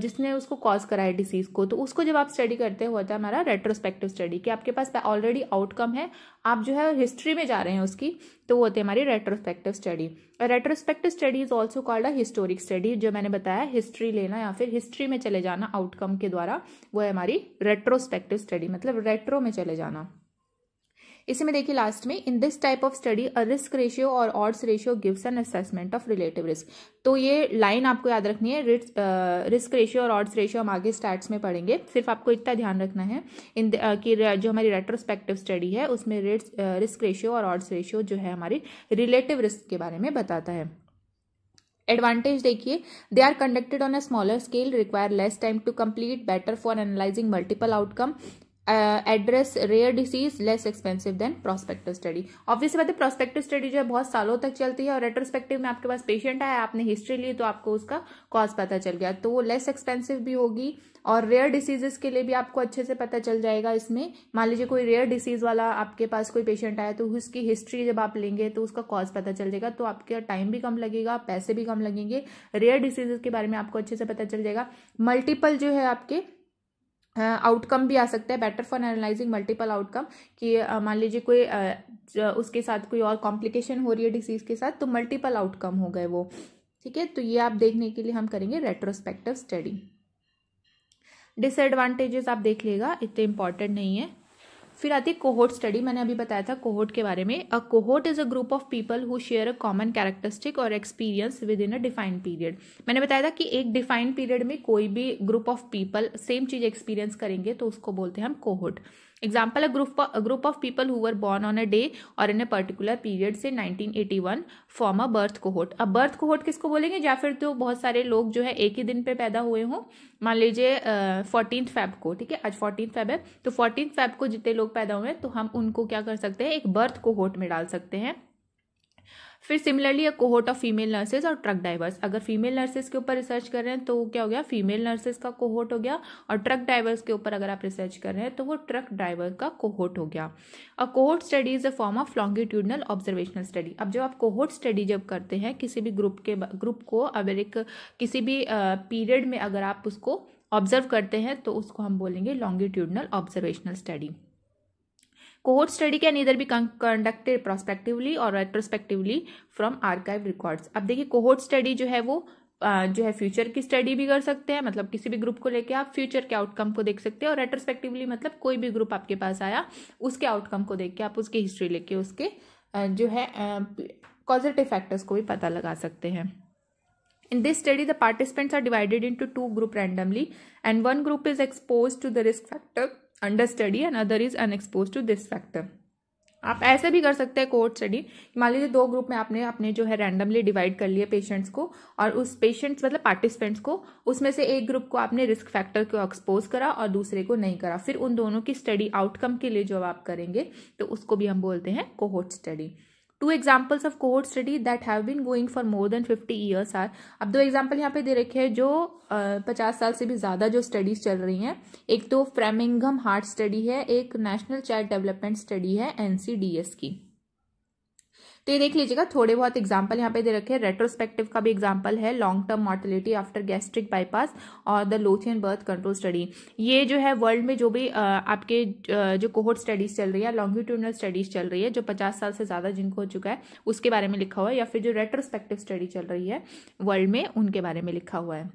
जिसने उसको कॉज करा है डिसीज को तो उसको जब आप स्टडी करते हो जाता है हमारा रेट्रोस्पेक्टिव स्टडी कि आपके पास ऑलरेडी आउटकम है आप जो है हिस्ट्री में जा रहे हैं उसकी तो वो होती है हमारी retrospective study retrospective study is also called a historic study जो मैंने बताया हिस्ट्री लेना या फिर हिस्ट्री में चले जाना आउटकम के द्वारा वो है हमारी रेट्रोस्पेक्टिव स्टडी मतलब रेट्रो में चले जाना इसी में देखिए लास्ट में in this type of study a risk ratio और odds ratio gives an assessment of relative risk तो ये लाइन आपको याद रखनी है रिस्क रेशियो uh, और ऑड्स रेशियो हम आगे स्टैट्स में पढ़ेंगे सिर्फ आपको इतना ध्यान रखना है इन uh, कि जो हमारी रेट्रोस्पेक्टिव स्टडी है उसमें रिस्क रेशियो uh, और ऑड्स रेशियो जो है हमारी रिलेटिव रिस्क के बारे में बताता है एडवांटेज देखिए they are conducted on a smaller scale require less time to complete better for analysing multiple outcome address rare disease less expensive than prospective study obviously बात है प्रोस्पेक्टिव स्टडी जो है बहुत सालों तक चलती है और रेट्रोस्पेक्टिव में आपके पास पेशेंट आया आपने हिस्ट्री ली तो आपको उसका कॉज पता चल गया तो वो लेस एक्सपेंसिव भी होगी और रेयर डिसीजेस के लिए भी आपको अच्छे से पता चल जाएगा इसमें मान लीजिए कोई रेयर डिसीज वाला आपके पास कोई पेशेंट आया तो उसकी हिस्ट्री जब आप लेंगे तो उसका कॉज पता चल जाएगा तो आपका टाइम भी कम लगेगा पैसे भी कम लगेंगे रेयर डिसीजेस के बारे में आपको अच्छे से पता चल जाएगा मल्टीपल जो है आपके आउटकम भी आ सकता है better for analysing multiple outcome कि मान लीजिए कोई उसके साथ कोई और कॉम्प्लिकेशन हो रही है डिसीज के साथ तो मल्टीपल आउटकम हो गए वो ठीक है तो ये आप देखने के लिए हम करेंगे रेट्रोस्पेक्टिव स्टडी डिसएडवांटेजेस आप देख लेगा इतने इंपॉर्टेंट नहीं है फिर आती है कोहोट स्टडी मैंने अभी बताया था कोहोट के बारे में अ cohort is a group of people who share a common characteristic और experience within a defined period मैंने बताया था कि एक डिफाइंड पीरियड में कोई भी ग्रुप ऑफ पीपल सेम चीज एक्सपीरियंस करेंगे तो उसको बोलते हैं हम cohort example a group a group of people who were born on a day or in a particular period से 1981 फॉर्म अ बर्थ कोहोट अब birth किस किसको बोलेंगे या फिर तो बहुत सारे लोग जो है एक ही दिन पे पैदा हुए हों मान लीजिए फोर्टीन फेब को ठीक है आज फोर्टीन फैब है तो फोर्टीन फैब को जितने लोग पैदा हुए हैं तो हम उनको क्या कर सकते हैं एक बर्थ कोहोट में डाल सकते हैं फिर similarly a cohort of female nurses और ट्रक ड्राइवर्स अगर फीमेल नर्सेज के ऊपर रिसर्च कर रहे हैं तो क्या हो गया फीमेल नर्सेज का कोहोट हो गया और ट्रक ड्राइवर्स के ऊपर अगर आप रिसर्च कर रहे हैं तो वो ट्रक ड्राइवर का कोहोट हो गया a cohort study is a form of longitudinal observational study अब जब आप कोहोट स्टडी जब करते हैं किसी भी ग्रुप के ग्रुप को अगर एक किसी भी पीरियड में अगर आप उसको ऑब्जर्व करते हैं तो उसको हम बोलेंगे longitudinal observational study cohort study can either भी कंडक्टेड प्रोस्पेक्टिवली और रेट्रोस्पेक्टिवली फ्रॉम आर्काइव रिकॉर्ड्स अब देखिए कोहोर्ट स्टडी जो है वो जो है फ्यूचर की स्टडी भी कर सकते हैं मतलब किसी भी ग्रुप को लेके आप फ्यूचर के आउटकम को देख सकते हैं और रेट्रोस्पेक्टिवली मतलब कोई भी ग्रुप आपके पास आया उसके आउटकम को देख के आप उसकी हिस्ट्री लेके उसके जो है पॉजिटिव फैक्टर्स को भी पता लगा सकते हैं in this study the participants are divided into two group randomly and one group is exposed to the risk factor under study and other is unexposed to this factor आप ऐसे भी कर सकते हैं कोर्ट स्टडी मान लीजिए दो group में आपने अपने जो है रैंडमली डिवाइड कर लिए पेशेंट्स को और उस पेशेंट्स मतलब पार्टिसिपेंट्स को उसमें से एक ग्रुप को आपने रिस्क फैक्टर को एक्सपोज करा और दूसरे को नहीं करा फिर उन दोनों की स्टडी आउटकम के लिए जो आप करेंगे तो उसको भी हम बोलते हैं cohort study two examples of cohort study that have been going for more than fifty years are अब दो एग्जाम्पल यहाँ पे दे रखे हैं जो पचास साल से भी ज़्यादा जो स्टडीज चल रही हैं एक तो फ्रेमिंगम हार्ट स्टडी है एक नेशनल चाइल्ड डेवलपमेंट स्टडी है एनसीडीएस की तो ये देख लीजिएगा थोड़े बहुत एग्जाम्पल यहाँ पे दे रखे हैं रेट्रोस्पेक्टिव का भी एग्जाम्पल है long term mortality after gastric bypass और the Lothian birth control study ये जो है वर्ल्ड में जो भी आपके जो कोहोट स्टडीज चल रही है लॉन्गिट्यूडनल स्टडीज चल रही है जो पचास साल से ज़्यादा जिनको हो चुका है उसके बारे में लिखा हुआ है या फिर जो रेट्रोस्पेक्टिव स्टडी चल रही है वर्ल्ड में उनके बारे में लिखा हुआ है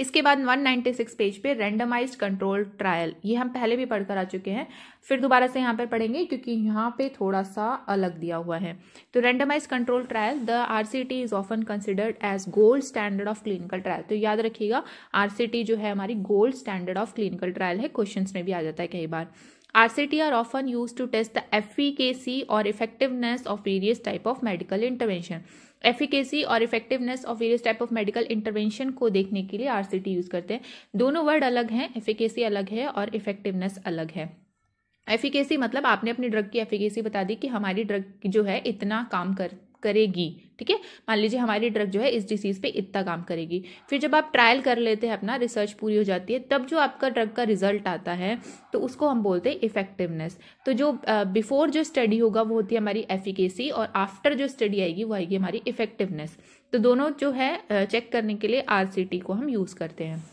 इसके बाद 196 पेज पे रेंडमाइज कंट्रोल ट्रायल ये हम पहले भी पढ़कर आ चुके हैं फिर दोबारा से यहाँ पर पढ़ेंगे क्योंकि यहाँ पे थोड़ा सा अलग दिया हुआ है तो randomise control trial the R is often considered as gold standard of clinical trial तो याद रखिएगा आर जो है हमारी gold standard of clinical trial है क्वेश्चन में भी आ जाता है कई बार T R often use to test the efficacy और effectiveness of various type of medical intervention efficacy और effectiveness of various type of medical intervention को देखने के लिए आरसीटी यूज करते हैं दोनों वर्ड अलग हैं एफिकेसी अलग है और इफेक्टिवनेस अलग है एफिकेसी मतलब आपने अपनी ड्रग की एफिकेसी बता दी कि हमारी ड्रग जो है इतना काम कर करेगी ठीक है मान लीजिए हमारी ड्रग जो है इस डिसीज़ पे इतना काम करेगी फिर जब आप ट्रायल कर लेते हैं अपना रिसर्च पूरी हो जाती है तब जो आपका ड्रग का रिजल्ट आता है तो उसको हम बोलते हैं इफेक्टिवनेस तो जो बिफोर जो स्टडी होगा वो होती है हमारी एफिकेसी और आफ्टर जो स्टडी आएगी वो आएगी हमारी इफेक्टिवनेस तो दोनों जो है चेक करने के लिए आर को हम यूज़ करते हैं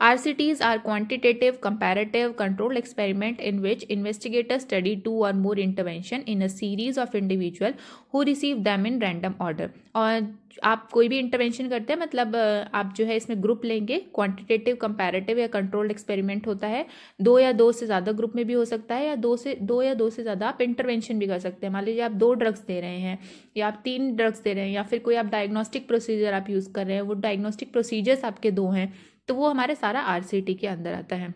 RCTs are quantitative comparative control experiment in which investigators study two or more intervention in a series of individual who receive them in random order और आप कोई भी इंटरवेंशन करते हैं मतलब आप जो है इसमें ग्रुप लेंगे क्वांटिटेटिव कंपैरेटिव या कंट्रोल्ड एक्सपेरिमेंट होता है दो या दो से ज़्यादा ग्रुप में भी हो सकता है या दो से दो या दो से ज़्यादा आप इंटरवेंशन भी कर सकते हैं मान लीजिए आप दो ड्रग्स दे रहे हैं या आप तीन ड्रग्स दे रहे हैं या फिर कोई आप डायग्नोस्टिक प्रोसीजर आप यूज़ कर रहे हैं वो डायग्नोस्टिक प्रोसीजर्स आपके दो हैं तो वो हमारे सारा आर के अंदर आता है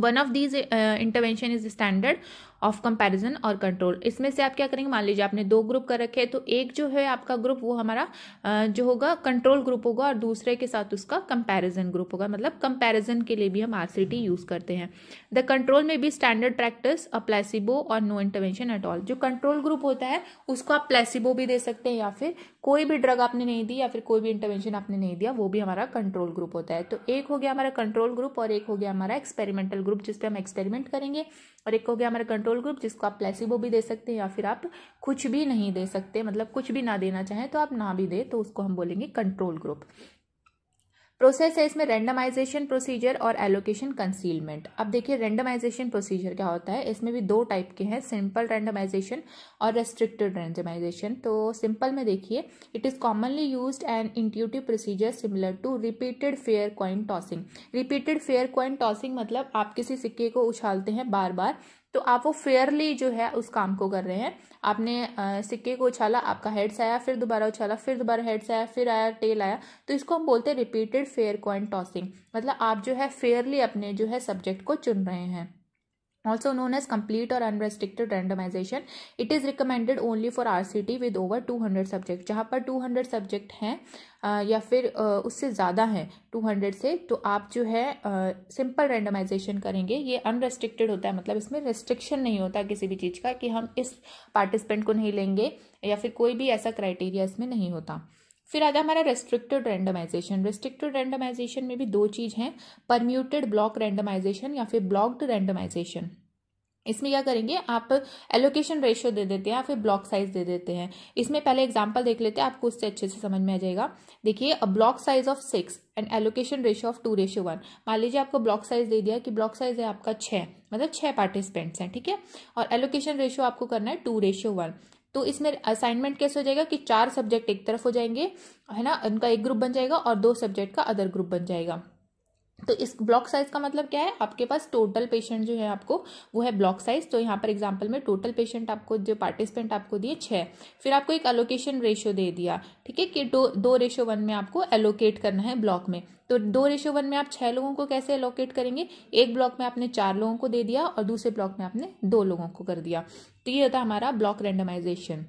one of these intervention is standard of comparison और कंट्रोल इसमें से आप क्या करेंगे मान लीजिए आपने दो ग्रुप कर रखे हैं तो एक जो है आपका ग्रुप वो हमारा जो होगा कंट्रोल ग्रुप होगा और दूसरे के साथ उसका कंपैरिजन ग्रुप होगा मतलब कंपैरिजन के लिए भी हम आर यूज़ करते हैं द कंट्रोल में भी स्टैंडर्ड प्रैक्टिस अ प्लेसिबो और नो इंटरवेंशन एट ऑल जो कंट्रोल ग्रुप होता है उसको आप प्लेसिबो भी दे सकते हैं या फिर कोई भी ड्रग आपने नहीं दी या फिर कोई भी इंटरवेंशन आपने नहीं दिया वो भी हमारा कंट्रोल ग्रुप होता है तो एक हो गया हमारा कंट्रोल ग्रुप और एक हो गया हमारा एक्सपेरिमेंटल ग्रुप जिसपे हम एक्सपेरिमेंट करेंगे और एक हो गया हमारा कंट्रोल कंट्रोल ग्रुप जिसको आप प्लेसिबो भी दे सकते हैं या फिर आप कुछ भी नहीं दे सकते मतलब कुछ भी ना देना चाहें तो आप ना भी दें तो उसको हम बोलेंगे कंट्रोल ग्रुप प्रोसेस है इसमें रैंडमाइजेशन प्रोसीजर और एलोकेशन कंसीलमेंट अब देखिए रैंडमाइजेशन प्रोसीजर क्या होता है इसमें भी दो टाइप के हैं सिंपल रैंडमाइजेशन और रेस्ट्रिक्टेड रैंडमाइजेशन तो सिंपल में देखिए it is commonly use and intuitive procedure similar to repeated fair coin tossing repeated fair coin tossing मतलब आप किसी सिक्के को उछालते हैं बार बार तो आप वो फेयरली जो है उस काम को कर रहे हैं आपने आ, सिक्के को उछाला आपका हेड्स आया फिर दोबारा उछाला फिर दोबारा हेड्स आया फिर आया टेल आया तो इसको हम बोलते हैं रिपीटेड फेयर कॉइन टॉसिंग मतलब आप जो है फेयरली अपने जो है सब्जेक्ट को चुन रहे हैं also known as complete or unrestricted randomization it is recommended only for rct with over 200 subject जहाँ पर 200 सब्जेक्ट हैं या फिर उससे ज़्यादा हैं 200 से तो आप जो है सिंपल रेंडमाइजेशन करेंगे ये अनरेस्ट्रिक्टेड होता है मतलब इसमें रेस्ट्रिक्शन नहीं होता किसी भी चीज़ का कि हम इस पार्टिसिपेंट को नहीं लेंगे या फिर कोई भी ऐसा क्राइटेरिया इसमें नहीं होता फिर आता हमारा रेस्ट्रिक्टेड रैंडमाइजेशन रेस्ट्रिक्टेड रैंडमाइजेशन में भी दो चीज़ हैं परम्यूटेड ब्लॉक रैंडमाइजेशन या फिर ब्लॉक्ड रैंडमाइजेशन इसमें क्या करेंगे आप एलोकेशन रेशियो दे देते हैं या फिर ब्लॉक साइज दे देते हैं इसमें पहले एग्जांपल देख लेते हैं आपको उससे अच्छे से समझ में आ जाएगा देखिए a block size of six and allocation ratio of two ratio one मान लीजिए आपको ब्लॉक साइज दे दिया कि ब्लॉक साइज है आपका छः मतलब छः पार्टिसिपेंट्स हैं ठीक है और एलोकेशन रेशियो आपको करना है टू रेशियो वन तो इसमें असाइनमेंट कैसे हो जाएगा कि चार सब्जेक्ट एक तरफ हो जाएंगे है ना उनका एक ग्रुप बन जाएगा और दो सब्जेक्ट का अदर ग्रुप बन जाएगा तो इस ब्लॉक साइज का मतलब क्या है आपके पास टोटल पेशेंट जो है आपको वो है ब्लॉक साइज तो यहाँ पर एग्जाम्पल में टोटल पेशेंट आपको जो पार्टिसिपेंट आपको दिए छः फिर आपको एक एलोकेशन रेशियो दे दिया ठीक है कि दो दो रेशो वन में आपको एलोकेट करना है ब्लॉक में तो दो रेशो वन में आप छः लोगों को कैसे एलोकेट करेंगे एक ब्लॉक में आपने चार लोगों को दे दिया और दूसरे ब्लॉक में आपने दो लोगों को कर दिया तो ये होता हमारा ब्लॉक रेंडमाइजेशन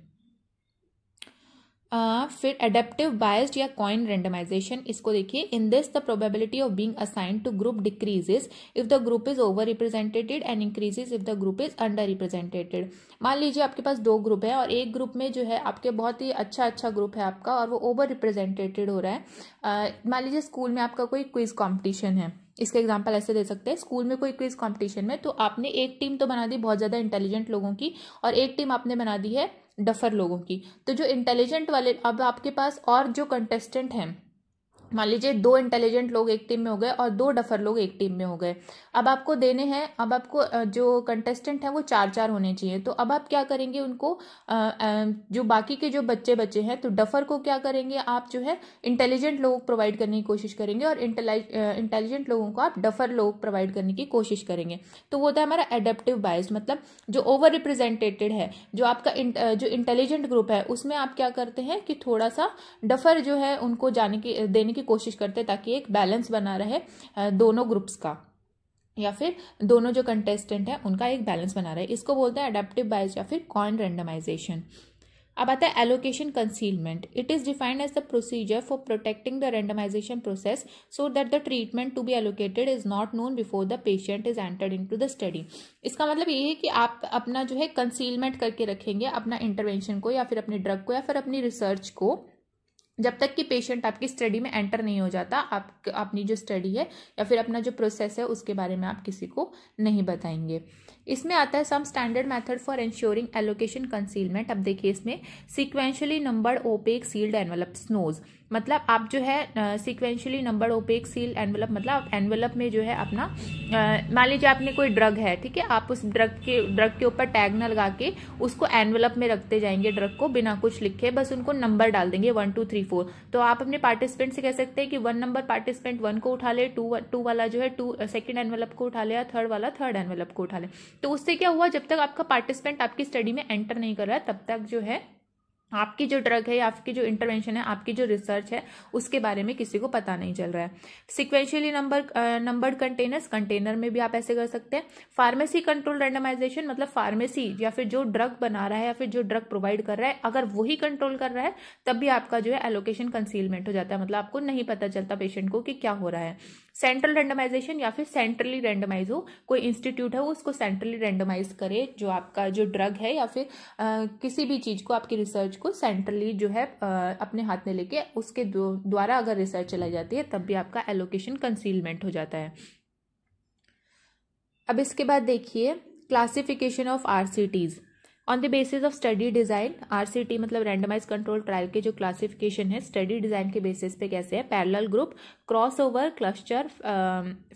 फिर एडेप्टिव बायस्ड या कॉइन रेंडमाइजेशन इसको देखिए in this the probability of being assign to group decreases if the group is over represented and increases if the group is under represented मान लीजिए आपके पास दो ग्रुप है और एक ग्रुप में जो है आपके बहुत ही अच्छा अच्छा ग्रुप है आपका और वो ओवर रिप्रेजेंटेटेड हो रहा है मान लीजिए स्कूल में आपका कोई क्विज कॉम्पिटिशन है इसके एग्जाम्पल ऐसे दे सकते हैं स्कूल में कोई क्विज कॉम्पिटिशन में तो आपने एक टीम तो बना दी बहुत ज़्यादा इंटेलिजेंट लोगों की और एक टीम आपने बना दी है डफर लोगों की तो जो इंटेलिजेंट वाले अब आपके पास और जो कंटेस्टेंट हैं मान लीजिए दो इंटेलिजेंट लोग एक टीम में हो गए और दो डफर लोग एक टीम में हो गए अब आपको देने हैं अब आपको जो कंटेस्टेंट हैं वो चार चार होने चाहिए तो अब आप क्या करेंगे उनको जो बाकी के जो बच्चे बच्चे हैं तो डफर को क्या करेंगे आप जो है इंटेलिजेंट लोग प्रोवाइड करने की कोशिश करेंगे और इंटेलिजेंट लोगों को आप डफर लोग प्रोवाइड करने की कोशिश करेंगे तो वो होता है हमारा एडेप्टिव बायस मतलब जो ओवर रिप्रेजेंटेटेड है जो आपका जो इंटेलिजेंट ग्रुप है उसमें आप क्या करते हैं कि थोड़ा सा डफर जो है उनको जाने की देने की कोशिश करते हैं ताकि एक बैलेंस बना रहे दोनों ग्रुप्स का या फिर दोनों जो कंटेस्टेंट हैं उनका एक बैलेंस बना रहा है इसको बोलते हैं अडेप्टिव बायस या फिर कॉइन रेंडमाइजेशन अब आता है allocation concealment it is defined as the procedure for protecting the randomisation process so that the treatment to be allocated is not known before the patient is entered into the study इसका मतलब ये है कि आप अपना जो है concealment करके रखेंगे अपना इंटरवेंशन को या फिर अपने ड्रग को या फिर अपनी रिसर्च को जब तक कि पेशेंट आपकी स्टडी में एंटर नहीं हो जाता आप अपनी जो स्टडी है या फिर अपना जो प्रोसेस है उसके बारे में आप किसी को नहीं बताएंगे इसमें आता है some standard method for ensuring allocation concealment अब देखिए इसमें sequentially numbered opaque sealed envelopes SNOSE मतलब आप जो है sequentially number opaque seal envelope मतलब एनवलप एनवेलप में जो है अपना मान लीजिए आपने कोई ड्रग है ठीक है आप उस ड्रग के ड्रग के ऊपर टैग न लगा के उसको एनवेलप में रखते जाएंगे ड्रग को बिना कुछ लिखे बस उनको नंबर डाल देंगे वन टू थ्री फोर तो आप अपने पार्टिसिपेंट से कह सकते हैं कि वन नंबर पार्टिसिपेंट वन को उठा ले टू टू वाला जो है टू सेकेंड एनवलप को उठा या थर्ड वाला थर्ड एनवलप को उठा ले तो उससे क्या हुआ जब तक आपका पार्टिसिपेंट आपकी स्टडी में एंटर नहीं कर रहा है तब तक जो है आपकी जो ड्रग है या आपकी जो इंटरवेंशन है आपकी जो रिसर्च है उसके बारे में किसी को पता नहीं चल रहा है sequentially number numbered containers container में भी आप ऐसे कर सकते हैं फार्मेसी कंट्रोल रेंडमाइजेशन मतलब फार्मेसी या फिर जो ड्रग बना रहा है या फिर जो ड्रग प्रोवाइड कर रहा है अगर वही कंट्रोल कर रहा है तब भी आपका जो है एलोकेशन कंसीलमेंट हो जाता है मतलब आपको नहीं पता चलता पेशेंट को कि क्या हो रहा है सेंट्रल रेंडमाइजेशन या फिर सेंट्रली रेंडमाइज हो कोई इंस्टीट्यूट है वो उसको सेंट्रली रेंडमाइज करे जो आपका जो ड्रग है या फिर किसी भी चीज़ को आपकी रिसर्च को सेंट्रली जो है अपने हाथ में लेके उसके द्वारा अगर रिसर्च चलाई जाती है तब भी आपका एलोकेशन कंसीलमेंट हो जाता है अब इसके बाद देखिए classification of R on the basis of study design R मतलब रैंडमाइज कंट्रोल ट्रायल के जो क्लासिफिकेशन है स्टडी डिज़ाइन के बेसिस पे कैसे है parallel group cross over cluster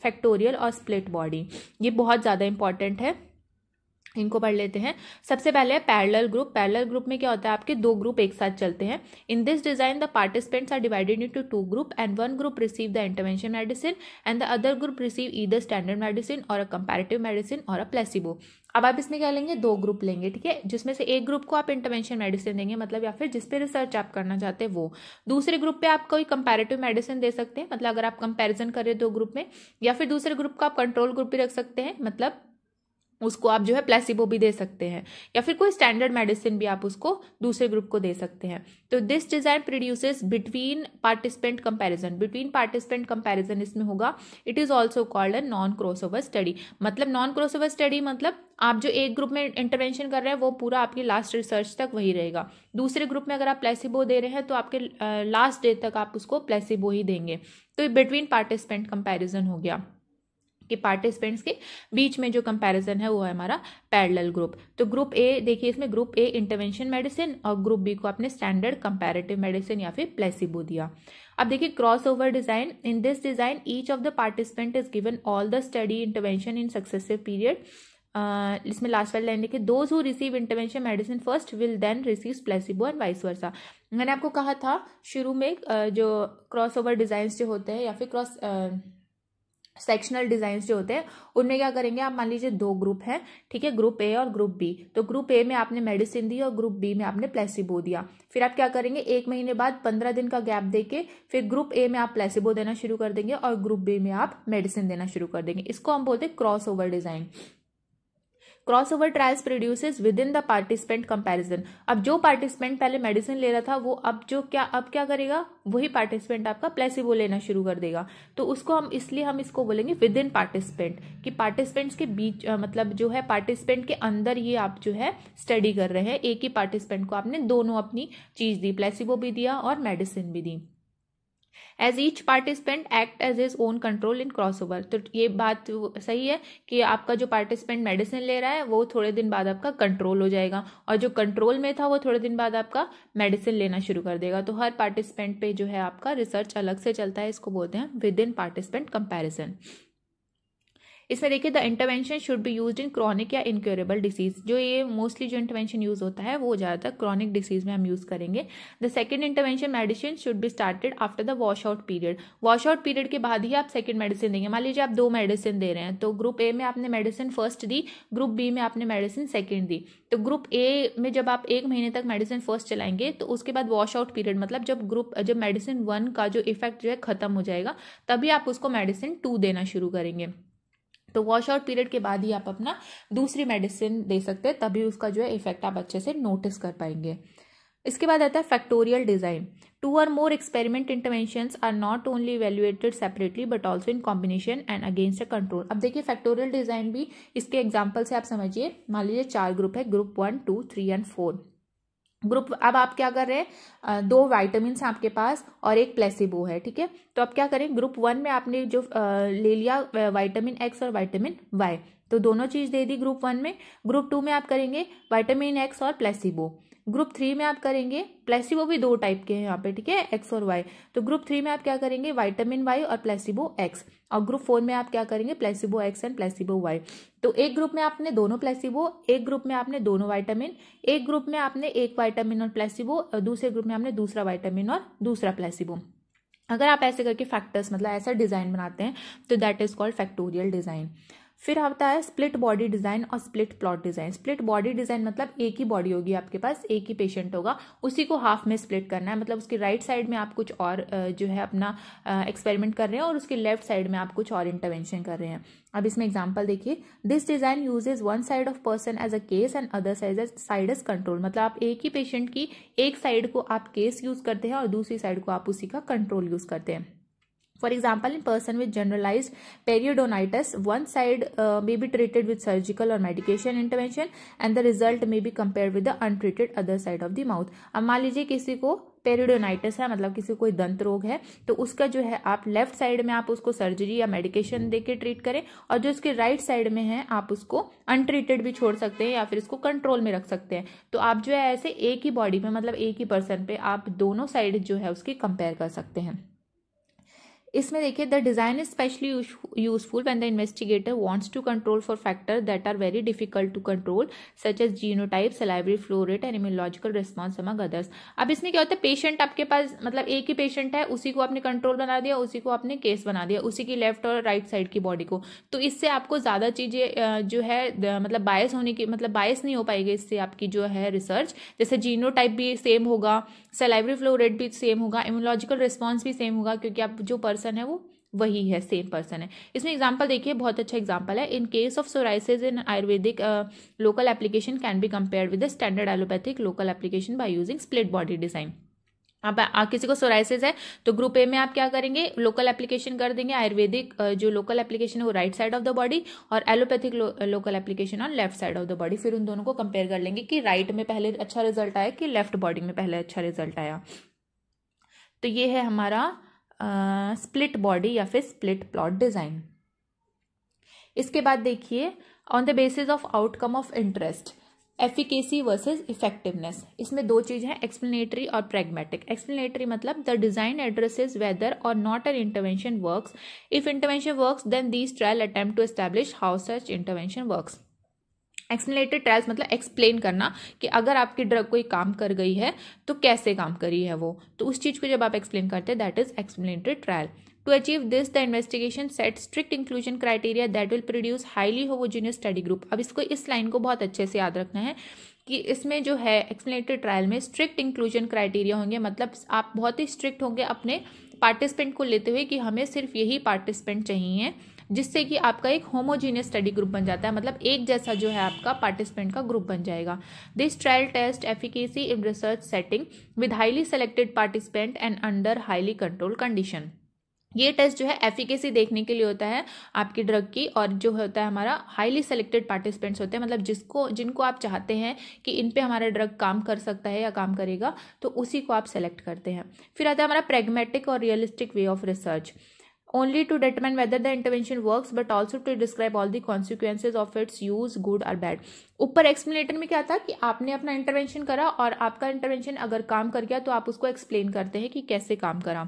factorial और स्प्लिट बॉडी ये बहुत ज़्यादा इंपॉर्टेंट है इनको पढ़ लेते हैं सबसे पहले है पैरेलल ग्रुप पैरेलल ग्रुप में क्या होता है आपके दो ग्रुप एक साथ चलते हैं in this design the participants are divided into two group and one group receive the intervention medicine and the other group receive either standard medicine or a comparative medicine or a placebo अब आप इसमें क्या लेंगे दो group लेंगे ठीक है जिसमें से एक ग्रुप को आप इंटरवेंशन मेडिसिन देंगे मतलब या फिर जिस पे रिसर्च आप करना चाहते हैं वो दूसरे ग्रुप पे आप कोई कंपैरेटिव मेडिसिन दे सकते हैं मतलब अगर आप कंपैरिजन कर रहे हो दो ग्रुप में या फिर दूसरे ग्रुप का आप कंट्रोल ग्रुप भी रख सकते हैं मतलब उसको आप जो है प्लेसिबो भी दे सकते हैं या फिर कोई स्टैंडर्ड मेडिसिन भी आप उसको दूसरे ग्रुप को दे सकते हैं तो this design produces between participant comparison between participant comparison इसमें होगा it is also called a non crossover study मतलब नॉन क्रॉसओवर स्टडी मतलब आप जो एक ग्रुप में इंटरवेंशन कर रहे हैं वो पूरा आपकी लास्ट रिसर्च तक वही रहेगा दूसरे ग्रुप में अगर आप प्लेसिबो दे रहे हैं तो आपके लास्ट डे तक आप उसको प्लेसिबो ही देंगे तो बिटवीन पार्टिसिपेंट कंपेरिजन हो गया के पार्टिसिपेंट्स के बीच में जो कंपैरिजन है वो है हमारा पैरेलल ग्रुप तो ग्रुप ए देखिए इसमें ग्रुप ए इंटरवेंशन मेडिसिन और ग्रुप बी को आपने स्टैंडर्ड कंपैरेटिव मेडिसिन या फिर प्लेसिबो दिया अब देखिए cross over design in this design each of the participant is given all the study intervention in successive period Uh, इसमें लास्ट वाले लाइन देखिए those who receive intervention medicine first will then receive placebo and vice versa मैंने आपको कहा था शुरू में uh, जो क्रॉस ओवर डिजाइन जो होते हैं या फिर क्रॉस सेक्शनल डिजाइन जो होते हैं उनमें क्या करेंगे आप मान लीजिए दो ग्रुप हैं ठीक है ग्रुप ए और ग्रुप बी तो ग्रुप ए में आपने मेडिसिन दी और ग्रुप बी में आपने प्लेसिबो दिया फिर आप क्या करेंगे एक महीने बाद पंद्रह दिन का गैप देके फिर ग्रुप ए में आप प्लेसिबो देना शुरू कर देंगे और ग्रुप बी में आप मेडिसिन देना शुरू कर देंगे इसको हम बोलते हैं cross over design crossover trials produces within the participant comparison अब जो पार्टिसिपेंट पहले मेडिसिन ले रहा था वो अब जो क्या अब क्या करेगा वही पार्टिसिपेंट आपका प्लेसिबो लेना शुरू कर देगा तो उसको हम इसलिए हम इसको बोलेंगे विद इन पार्टिसिपेंट कि पार्टिसिपेंट्स के बीच आ, मतलब जो है पार्टिसिपेंट के अंदर ही आप जो है स्टडी कर रहे हैं एक ही पार्टिसिपेंट को आपने दोनों अपनी चीज दी प्लेसिबो भी दिया और मेडिसिन भी दी as each participant act as his own control in cross over तो ये बात सही है कि आपका जो पार्टिसिपेंट मेडिसिन ले रहा है वो थोड़े दिन बाद आपका कंट्रोल हो जाएगा और जो कंट्रोल में था वो थोड़े दिन बाद आपका मेडिसिन लेना शुरू कर देगा तो हर पार्टिसिपेंट पे जो है आपका रिसर्च अलग से चलता है इसको बोलते हैं विद इन पार्टिसिपेंट कंपेरिजन इसमें देखिए the intervention should be use in chronic या इनक्योरेबल डिसीज जो ये मोस्टली जो इंटरवेंशन यूज होता है वो ज़्यादातर क्रॉनिक डिसीज में हम यूज़ करेंगे the second intervention medicine should be started after the washout period washout period के बाद ही आप सेकेंड मेडिसिन देंगे मान लीजिए आप दो मेडिसिन दे रहे हैं तो ग्रुप ए में आपने मेडिसिन फर्स्ट दी ग्रुप बी में आपने मेडिसिन सेकेंड दी तो ग्रुप ए में जब आप एक महीने तक मेडिसिन फर्स्ट चलाएंगे तो उसके बाद वॉश आउट पीरियड मतलब जब ग्रुप जब मेडिसिन वन का जो इफेक्ट जो है खत्म हो जाएगा तभी आप उसको मेडिसिन टू देना शुरू करेंगे तो वॉश आउट पीरियड के बाद ही आप अपना दूसरी मेडिसिन दे सकते हैं तभी उसका जो है इफेक्ट आप अच्छे से नोटिस कर पाएंगे इसके बाद आता है factorial design two or more experiment intervention are not only evaluated separately but also in combination and against a control अब देखिए फैक्टोरियल डिज़ाइन भी इसके एग्जाम्पल से आप समझिए मान लीजिए चार ग्रुप है group one two three and four group अब आप क्या कर रहे हैं दो वाइटामिन आपके पास और एक प्लेसिबो है ठीक है तो आप क्या करें ग्रुप वन में आपने जो ले लिया वाइटामिन एक्स और वाइटामिन वाई तो दोनों चीज दे दी ग्रुप वन में ग्रुप टू में आप करेंगे वाइटामिन एक्स और प्लेसिबो ग्रुप थ्री में आप करेंगे प्लेसिबो भी दो टाइप के हैं यहाँ पे ठीक है एक्स और वाई तो ग्रुप थ्री में आप क्या करेंगे वाइटामिन वाई और प्लेसिबो एक्स और ग्रुप फोर में आप क्या करेंगे placebo X and placebo Y तो एक ग्रुप में आपने दोनों प्लेसिबो एक ग्रुप में आपने दोनों वाइटामिन एक ग्रुप में आपने एक वाइटामिन और प्लेसिबो और दूसरे ग्रुप में आपने दूसरा वाइटामिन और दूसरा प्लेसिबो अगर आप ऐसे करके फैक्टर्स मतलब ऐसा डिजाइन बनाते हैं तो that is called factorial design फिर आता है स्प्लिट बॉडी डिजाइन और split plot design split body design मतलब एक ही बॉडी होगी आपके पास एक ही पेशेंट होगा उसी को हाफ में स्प्लिट करना है मतलब उसके राइट साइड में आप कुछ और जो है अपना एक्सपेरिमेंट कर रहे हैं और उसके लेफ्ट साइड में आप कुछ और इंटरवेंशन कर रहे हैं अब इसमें एग्जाम्पल देखिए this design use one side of person as a case and other side as side as control मतलब आप एक ही पेशेंट की एक साइड को आप केस यूज करते हैं और दूसरी साइड को आप उसी का कंट्रोल यूज करते हैं For example, in person with generalized periodontitis, one side uh, may be treated with surgical or medication intervention and the result may be compared with the untreated other side of the mouth. अब मान लीजिए किसी को पेरिडोनाइटिस है मतलब किसी कोई दंत रोग है तो उसका जो है आप लेफ्ट साइड में आप उसको सर्जरी या मेडिकेशन दे के ट्रीट करें और जो इसके राइट right साइड में है आप उसको अनट्रीटेड भी छोड़ सकते हैं या फिर इसको कंट्रोल में रख सकते हैं तो आप जो है ऐसे एक ही बॉडी में मतलब एक ही पर्सन पे आप दोनों साइड जो है उसकी कंपेयर कर सकते हैं इसमें देखिए the design is specially useful when the investigator wants to control for factor that are very difficult to control such as genotype salivary flow rate and immunological response among others अब इसमें क्या होता है पेशेंट आपके पास मतलब एक ही पेशेंट है उसी को आपने कंट्रोल बना दिया उसी को आपने केस बना दिया उसी की लेफ्ट और राइट साइड की बॉडी को तो इससे आपको ज़्यादा चीज़ें जो है मतलब बायस होने की मतलब बायस नहीं हो पाएगी इससे आपकी जो है रिसर्च जैसे टाइप भी सेम होगा सलाइवरी फ्लोरेट भी सेम होगा इम्यूलॉजिकल रिस्पॉन्स भी सेम होगा क्योंकि आप जो पर्सन पर्सन है वो वही है सेम पर्सन है इसमें एग्जाम्पल देखिए बहुत अच्छा एग्जाम्पल है in case of psoriasis in Ayurvedic local application can be compare with the standard allopathic local application by using split body design आप आ, किसी को सोराइसिस है तो ग्रुप ए में आप क्या करेंगे लोकल एप्लीकेशन कर देंगे आयुर्वेदिक uh, जो लोकल एप्लीकेशन है वो right side of the body और allopathic local application on left side of the body फिर उन दोनों को कंपेयर कर लेंगे कि राइट में पहले अच्छा रिजल्ट आया कि लेफ्ट बॉडी में पहले अच्छा रिजल्ट आया तो ये है हमारा स्प्लिट बॉडी या फिर स्प्लिट प्लॉट डिज़ाइन इसके बाद देखिए on the basis of outcome of interest efficacy versus effectiveness इसमें दो चीजें हैं एक्सप्लेनेटरी और प्रेगमेटिक एक्सप्लेनेटरी मतलब the design addresses whether or not an intervention works if intervention works then these trial attempt to establish how such intervention works explanatory trials मतलब explain करना कि अगर आपकी ड्रग कोई काम कर गई है तो कैसे काम करी है वो तो उस चीज़ को जब आप एक्सप्लेन करते हैं that is explanatory trial To achieve this, the investigation set strict inclusion criteria that will produce highly homogeneous study group. अब इसको इस लाइन को बहुत अच्छे से याद रखना है कि इसमें जो है एक्सप्लेनेटरी ट्रायल में स्ट्रिक्ट इंक्लूजन क्राइटेरिया होंगे मतलब आप बहुत ही स्ट्रिक्ट होंगे अपने पार्टिसिपेंट को लेते हुए कि हमें सिर्फ यही पार्टिसिपेंट चाहिए जिससे कि आपका एक होमोजीनियस स्टडी ग्रुप बन जाता है मतलब एक जैसा जो है आपका पार्टिसिपेंट का ग्रुप बन जाएगा this trial test efficacy in research setting with highly selected participant and under highly control condition ये टेस्ट जो है एफिकेसी देखने के लिए होता है आपकी ड्रग की और जो होता है हमारा हाईली सेलेक्टेड पार्टिसिपेंट्स होते हैं मतलब जिसको जिनको आप चाहते हैं कि इन पे हमारा ड्रग काम कर सकता है या काम करेगा तो उसी को आप सेलेक्ट करते हैं फिर आता है हमारा प्रेगमेटिक और realistic way of research only to determine whether the intervention works but also to describe all the consequences of its use good or bad ऊपर एक्सप्लेनेटर में क्या था कि आपने अपना इंटरवेंशन करा और आपका इंटरवेंशन अगर काम कर गया तो आप उसको एक्सप्लेन करते हैं कि कैसे काम करा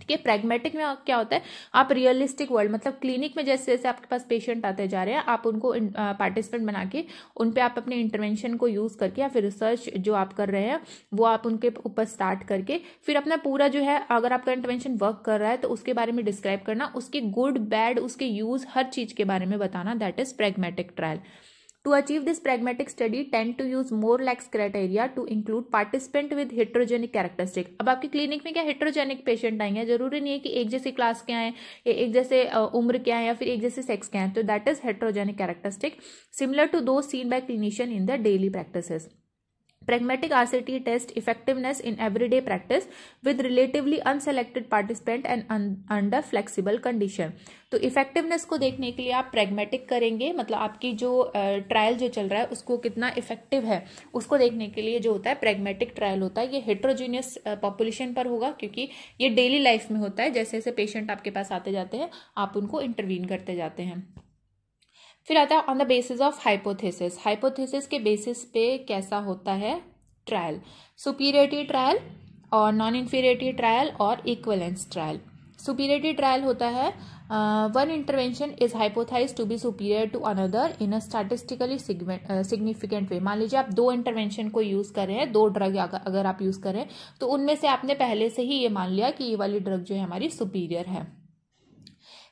ठीक है प्रैग्मेटिक में क्या होता है आप रियलिस्टिक वर्ल्ड मतलब क्लिनिक में जैसे जैसे आपके पास पेशेंट आते जा रहे हैं आप उनको पार्टिसिपेंट बना के उन पर आप अपने इंटरवेंशन को यूज़ करके या फिर रिसर्च जो आप कर रहे हैं वो आप उनके ऊपर स्टार्ट करके फिर अपना पूरा जो है अगर आपका इंटरवेंशन वर्क कर रहा है तो उसके बारे में डिस्क्राइब करना उसके गुड बैड उसके यूज़ हर चीज़ के बारे में बताना that is pragmatic trial to achieve this pragmatic study tend to use more lax criteria to include participant with heterogenic characteristic. अब आपके क्लिनिक में क्या हेट्रोजेनिक पेशेंट आएंगे जरूरी नहीं है कि एक जैसे क्लास के आए एक जैसे उम्र के आए या फिर एक जैसे सेक्स के आए तो that is heterogenic characteristic similar to those seen by clinician in the daily practice pragmatic RCT test effectiveness in everyday practice with relatively unselected participant and under under condition तो इफेक्टिवनेस को देखने के लिए आप pragmatic करेंगे मतलब आपकी जो ट्रायल uh, जो चल रहा है उसको कितना इफेक्टिव है उसको देखने के लिए जो होता है प्रेगमेटिक ट्रायल होता है ये हेट्रोजीनियस पॉपुलेशन पर होगा क्योंकि ये डेली लाइफ में होता है जैसे जैसे पेशेंट आपके पास आते जाते हैं आप उनको इंटरवीन करते जाते हैं फिर आता है on the basis of hypothesis hypothesis के बेसिस पे कैसा होता है ट्रायल सुपीरियरिटी ट्रायल और नॉन इन्फीरियरिटी ट्रायल और इक्वलेंस ट्रायल सुपीरियरिटी ट्रायल होता है one intervention is hypothesized to be superior to another in a statistically significant way मान लीजिए आप दो इंटरवेंशन को यूज़ कर रहे हैं दो ड्रग अगर आप यूज़ करें तो उनमें से आपने पहले से ही ये मान लिया कि ये वाली ड्रग जो है हमारी सुपीरियर है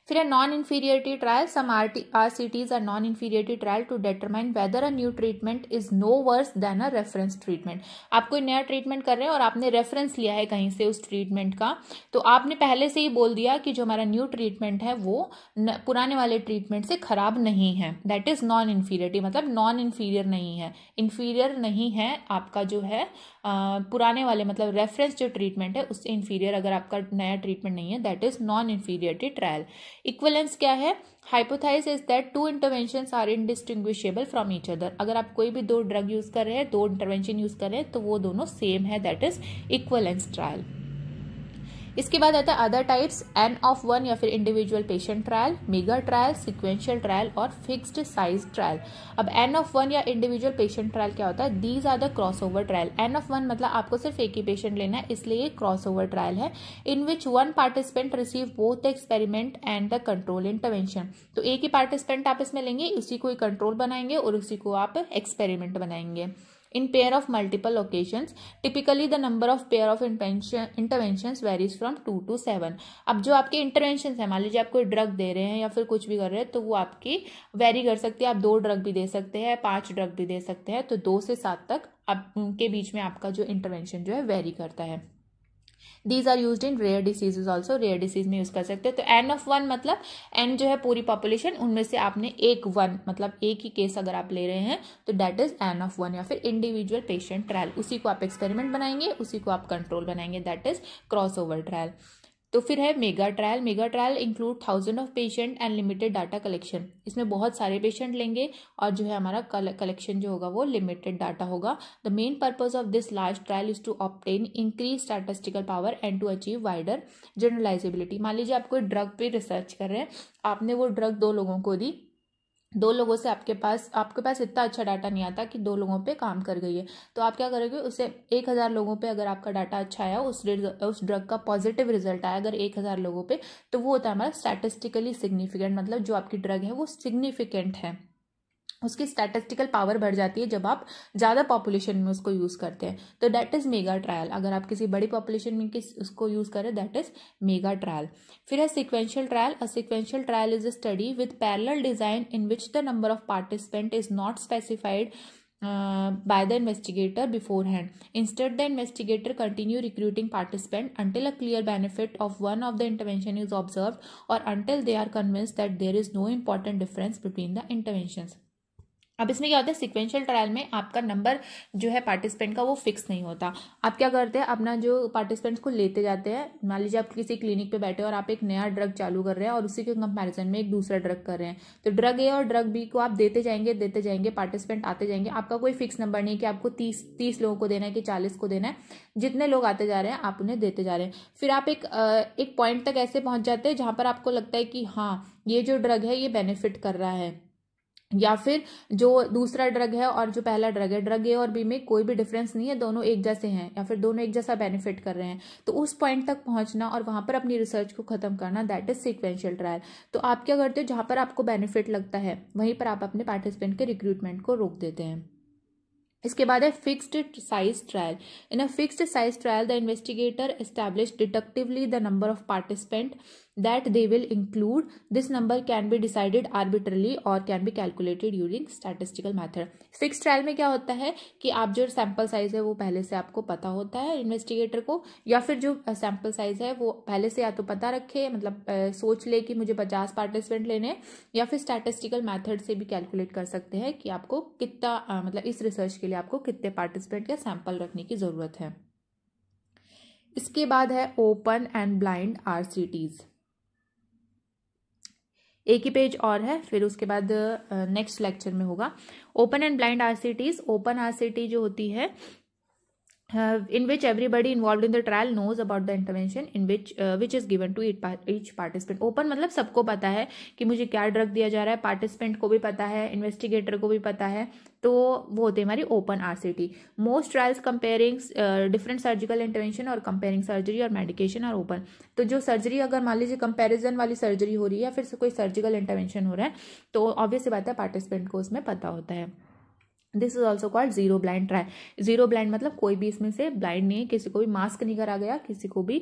फिर है non inferiority trial some R T R C Ts are non inferiority trial to determine whether a new treatment is no worse than a reference treatment आप कोई नया ट्रीटमेंट कर रहे हैं और आपने रेफरेंस लिया है कहीं से उस ट्रीटमेंट का तो आपने पहले से ही बोल दिया कि जो हमारा न्यू ट्रीटमेंट है वो न, पुराने वाले ट्रीटमेंट से खराब नहीं है दैट इज नॉन इन्फीरियरिटी मतलब नॉन इन्फीरियर नहीं है इन्फीरियर नहीं है आपका जो है आ, पुराने वाले मतलब रेफरेंस जो ट्रीटमेंट है उससे इन्फीरियर अगर आपका नया ट्रीटमेंट नहीं है that is non inferiority trial equivalence क्या है hypothesis is that two intervention are indistinguishable from each other अगर आप कोई भी दो ड्रग यूज कर रहे हैं दो इंटरवेंशन यूज कर रहे हैं तो वो दोनों सेम है दैट इज इक्वलेंस ट्रायल इसके बाद आता है other types N of one या फिर individual patient trial mega trial sequential trial और फिक्स्ड साइज ट्रायल अब एन ऑफ वन या इंडिविजुअल पेशेंट ट्रायल क्या होता है these are the cross over trial N of one मतलब आपको सिर्फ एक ही पेशेंट लेना है इसलिए ये क्रॉस ओवर ट्रायल है in which one participant receive both the experiment and the control intervention तो एक ही पार्टिसिपेंट आप इसमें लेंगे उसी को कंट्रोल बनाएंगे और उसी को आप एक्सपेरिमेंट बनाएंगे in pair of multiple occasions typically the number of pair of intervention interventions varies from two to seven अब जो आपके इंटरवेंशन है मान लीजिए आप कोई ड्रग दे रहे हैं या फिर कुछ भी कर रहे हैं तो वो आपकी वेरी कर सकती है आप दो ड्रग भी दे सकते हैं पांच ड्रग भी दे सकते हैं तो दो से सात तक आप के बीच में आपका जो इंटरवेंशन जो है वेरी करता है these are use in rare diseases also rare disease में यूज कर सकते हो तो एन ऑफ वन मतलब एन जो है पूरी पॉपुलेशन उनमें से आपने एक वन मतलब एक ही केस अगर आप ले रहे हैं तो that is N of one या फिर इंडिविजुअल पेशेंट ट्रायल उसी को आप एक्सपेरिमेंट बनाएंगे उसी को आप कंट्रोल बनाएंगे that is cross over trial तो फिर है mega trial mega trial include thousand of patient and limited data collection इसमें बहुत सारे पेशेंट लेंगे और जो है हमारा कलेक्शन जो होगा वो लिमिटेड डाटा होगा the main purpose of this large trial is to obtain increase statistical power and to achieve wider generalizability मान लीजिए आप कोई ड्रग पे रिसर्च कर रहे हैं आपने वो ड्रग दो लोगों को दी दो लोगों से आपके पास आपके पास इतना अच्छा डाटा नहीं आता कि दो लोगों पे काम कर गई है तो आप क्या करोगे उसे एक हज़ार लोगों पे अगर आपका डाटा अच्छा आया उस उस ड्रग का पॉजिटिव रिजल्ट आया अगर एक हज़ार लोगों पे तो वो होता है हमारा स्टैटिस्टिकली सिग्निफिकेंट मतलब जो आपकी ड्रग है वो सिग्निफिकेंट है उसकी स्टैटिस्टिकल पावर बढ़ जाती है जब आप ज़्यादा पॉपुलेशन में उसको यूज़ करते हैं तो दैट इज़ मेगा ट्रायल अगर आप किसी बड़ी पॉपुलेशन में किस उसको यूज़ करें दैट इज़ मेगा ट्रायल फिर है sequential trial a sequential trial is a study with parallel design in which the number of participant is not specified by the investigator beforehand instead the investigator continue recruiting participant until a clear benefit of one of the intervention is observe or until they are convince that there is no important difference between the interventions अब इसमें क्या होता है sequential trial में आपका number जो है participant का वो फिक्स नहीं होता आप क्या करते हैं अपना जो पार्टिसिपेंट्स को लेते जाते हैं मान लीजिए आप किसी क्लिनिक पे बैठे हो और आप एक नया ड्रग चालू कर रहे हैं और उसी के कंपैरिजन में एक दूसरा ड्रग कर रहे हैं तो ड्रग ए और ड्रग बी को आप देते जाएंगे देते जाएंगे पार्टिसिपेंट आते जाएंगे आपका कोई फिक्स नंबर नहीं कि आपको तीस तीस लोगों को देना है कि चालीस को देना है जितने लोग आते जा रहे हैं आप उन्हें देते जा रहे हैं फिर आप एक एक पॉइंट तक ऐसे पहुंच जाते हैं जहाँ पर आपको लगता है कि हाँ ये जो ड्रग है ये बेनिफिट कर रहा है या फिर जो दूसरा ड्रग है और जो पहला ड्रग है ड्रग ए और बी में कोई भी डिफरेंस नहीं है दोनों एक जैसे हैं या फिर दोनों एक जैसा बेनिफिट कर रहे हैं तो उस पॉइंट तक पहुंचना और वहां पर अपनी रिसर्च को खत्म करना दैट इज सिक्वेंशियल ट्रायल तो आप क्या करते हो जहां पर आपको बेनिफिट लगता है वहीं पर आप अपने पार्टिसिपेंट के रिक्रूटमेंट को रोक देते हैं इसके बाद है fixed size trial in a fixed size trial the investigator establish deductively the number of participant that they will include this number can be decided arbitrarily or can be calculated using statistical method fix trial में क्या होता है कि आप जो sample size है वो पहले से आपको पता होता है इन्वेस्टिगेटर को या फिर जो सैंपल साइज है वो पहले से या तो पता रखे मतलब आ, सोच ले कि मुझे पचास पार्टिसिपेंट लेने या फिर स्टैटिस्टिकल मैथड से भी कैलकुलेट कर सकते हैं कि आपको कितना मतलब इस रिसर्च के लिए आपको कितने पार्टिसिपेंट का सैंपल रखने की ज़रूरत है इसके बाद है open and blind R C Ts एक ही पेज और है फिर उसके बाद नेक्स्ट लेक्चर में होगा open and blind RCTs open RCT जो होती है uh, in which everybody involved in the trial knows about the intervention in which uh, which is given to each, each participant open मतलब सबको पता है कि मुझे क्या ड्रग दिया जा रहा है पार्टिसिपेंट को भी पता है इन्वेस्टिगेटर को भी पता है तो वो होते हैं हमारी open R C T most trials comparing different surgical intervention और कंपेयरिंग सर्जरी और मेडिकेशन और ओपन तो जो सर्जरी अगर मान लीजिए कंपैरिजन वाली सर्जरी हो रही है या फिर से कोई सर्जिकल इंटरवेंशन हो रहा है तो ऑब्वियस बात है पार्टिसिपेंट को उसमें पता होता है this is also called zero blind trial zero blind मतलब कोई भी इसमें से ब्लाइंड नहीं है किसी को भी मास्क नहीं करा गया किसी को भी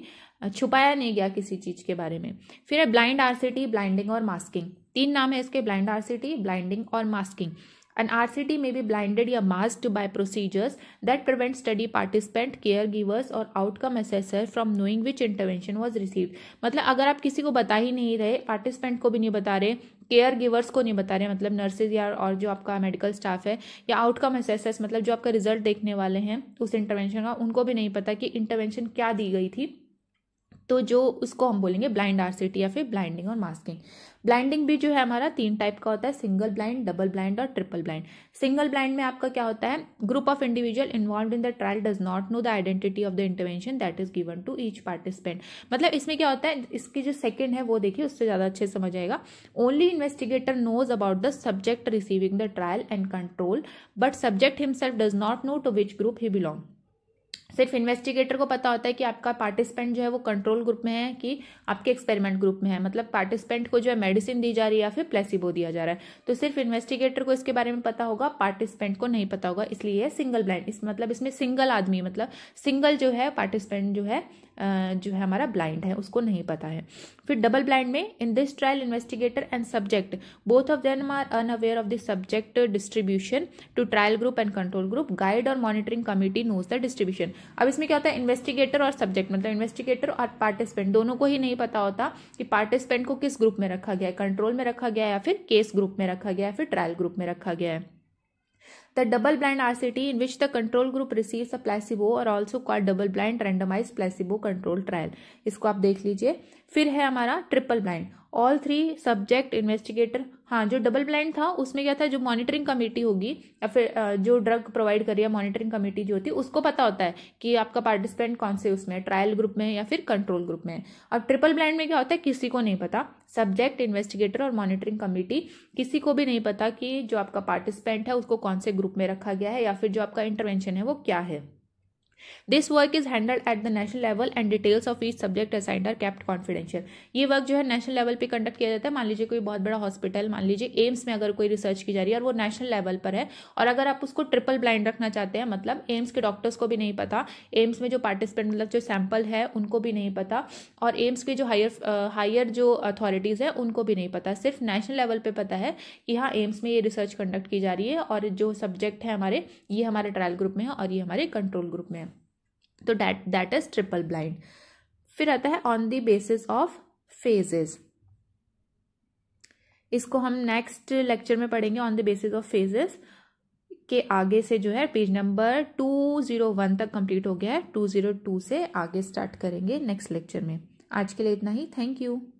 छुपाया नहीं गया किसी चीज के बारे में फिर है ब्लाइंड आरसीटी ब्लाइंडिंग और मास्किंग तीन नाम है इसके ब्लाइंड आरसीटी ब्लाइंडिंग और masking R T RCT may blinded या masked by procedures that prevent study participant caregivers और outcome assessor from knowing which intervention was receive मतलब अगर आप किसी को बता ही नहीं रहे पार्टिसिपेंट को भी नहीं बता रहे केयर गिवर्स को नहीं बता रहे मतलब नर्सेज या और जो आपका मेडिकल स्टाफ है या आउटकम एसेसर्स मतलब जो आपका रिजल्ट देखने वाले हैं उस इंटरवेंशन का उनको भी नहीं पता कि इंटरवेंशन क्या दी गई थी तो जो उसको हम बोलेंगे ब्लाइंड आर या फिर ब्लाइंडिंग और मास्किंग ब्लाइंडिंग भी जो है हमारा तीन टाइप का होता है सिंगल ब्लाइंड डबल ब्लाइंड और ट्रिपल ब्लाइंड सिंगल ब्लाइंड में आपका क्या होता है group of individual involve in the trial does not know the identity of the intervention that is given to each participant मतलब इसमें क्या होता है इसकी जो सेकेंड है वो देखिए उससे ज़्यादा अच्छे समझ आएगा only investigator knows about the subject receiving the trial and control but subject himself does not know to which group he belong सिर्फ इन्वेस्टिगेटर को पता होता है कि आपका पार्टिसिपेंट जो है वो कंट्रोल ग्रुप में है कि आपके एक्सपेरिमेंट ग्रुप में है मतलब पार्टिसिपेंट को जो है मेडिसिन दी जा रही है या फिर प्लेसिबो दिया जा रहा है तो सिर्फ इन्वेस्टिगेटर को इसके बारे में पता होगा पार्टिसिपेंट को नहीं पता होगा इसलिए सिंगल ब्लाइंड इस मतलब इसमें सिंगल आदमी मतलब सिंगल जो है पार्टिसिपेंट जो है जो है हमारा ब्लाइंड है उसको नहीं पता है फिर डबल ब्लाइंड में in this trial investigator and subject both of them are unaware of the subject distribution to trial group and control group guide और monitoring committee knows the distribution अब इसमें क्या होता है इन्वेस्टिगेटर और सब्जेक्ट मतलब investigator और पार्टिसिपेंट दोनों को ही नहीं पता होता कि पार्टिसिपेंट को किस ग्रुप में रखा गया है कंट्रोल में रखा गया है या फिर केस ग्रुप में रखा गया है फिर ट्रायल ग्रुप में रखा गया है The double blind RCT, in which the control group receives a placebo, are also called double blind randomized placebo control trial. इसको आप देख लीजिए फिर है हमारा triple blind all three subject investigator हाँ जो डबल ब्लाइंड था उसमें क्या था जो मॉनिटरिंग कमेटी होगी या फिर जो ड्रग प्रोवाइड करी है मॉनिटरिंग कमेटी जो होती है उसको पता होता है कि आपका पार्टिसिपेंट कौन से उसमें ट्रायल ग्रुप में या फिर कंट्रोल ग्रुप में अब ट्रिपल ब्लाइंड में क्या होता है किसी को नहीं पता सब्जेक्ट इन्वेस्टिगेटर और मॉनिटरिंग कमेटी किसी को भी नहीं पता कि जो आपका पार्टिसिपेंट है उसको कौन से ग्रुप में रखा गया है या फिर जो आपका इंटरवेंशन है वो क्या है this work is handled at the national level and details of each subject assigned are kept confidential ये वर्क जो है नेशनल लेवल पे कंडक्ट किया जाता है मान लीजिए कोई बहुत बड़ा हॉस्पिटल मान लीजिए एम्स में अगर कोई रिसर्च की जा रही है और वो नेशनल लेवल पर है और अगर आप उसको ट्रिपल ब्लाइंड रखना चाहते हैं मतलब एम्स के डॉक्टर्स को भी नहीं पता एम्स में जो पार्टिसिपेंट मतलब जो सैंपल है उनको भी नहीं पता और एम्स के जो हायर हायर जो अथॉरिटीज़ हैं उनको भी नहीं पता सिर्फ नेशनल लेवल पर पता है कि हाँ एम्स में ये रिसर्च कंडक्ट की जा रही है और जो सब्जेक्ट है हमारे ये हमारे ट्रायल ग्रुप में है और ये हमारे कंट्रोल ग्रुप में है तो that that is triple blind फिर आता है on the basis of phases इसको हम नेक्स्ट लेक्चर में पढ़ेंगे on the basis of phases के आगे से जो है page number two zero one तक कंप्लीट हो गया है टू जीरो टू से आगे स्टार्ट करेंगे नेक्स्ट लेक्चर में आज के लिए इतना ही थैंक यू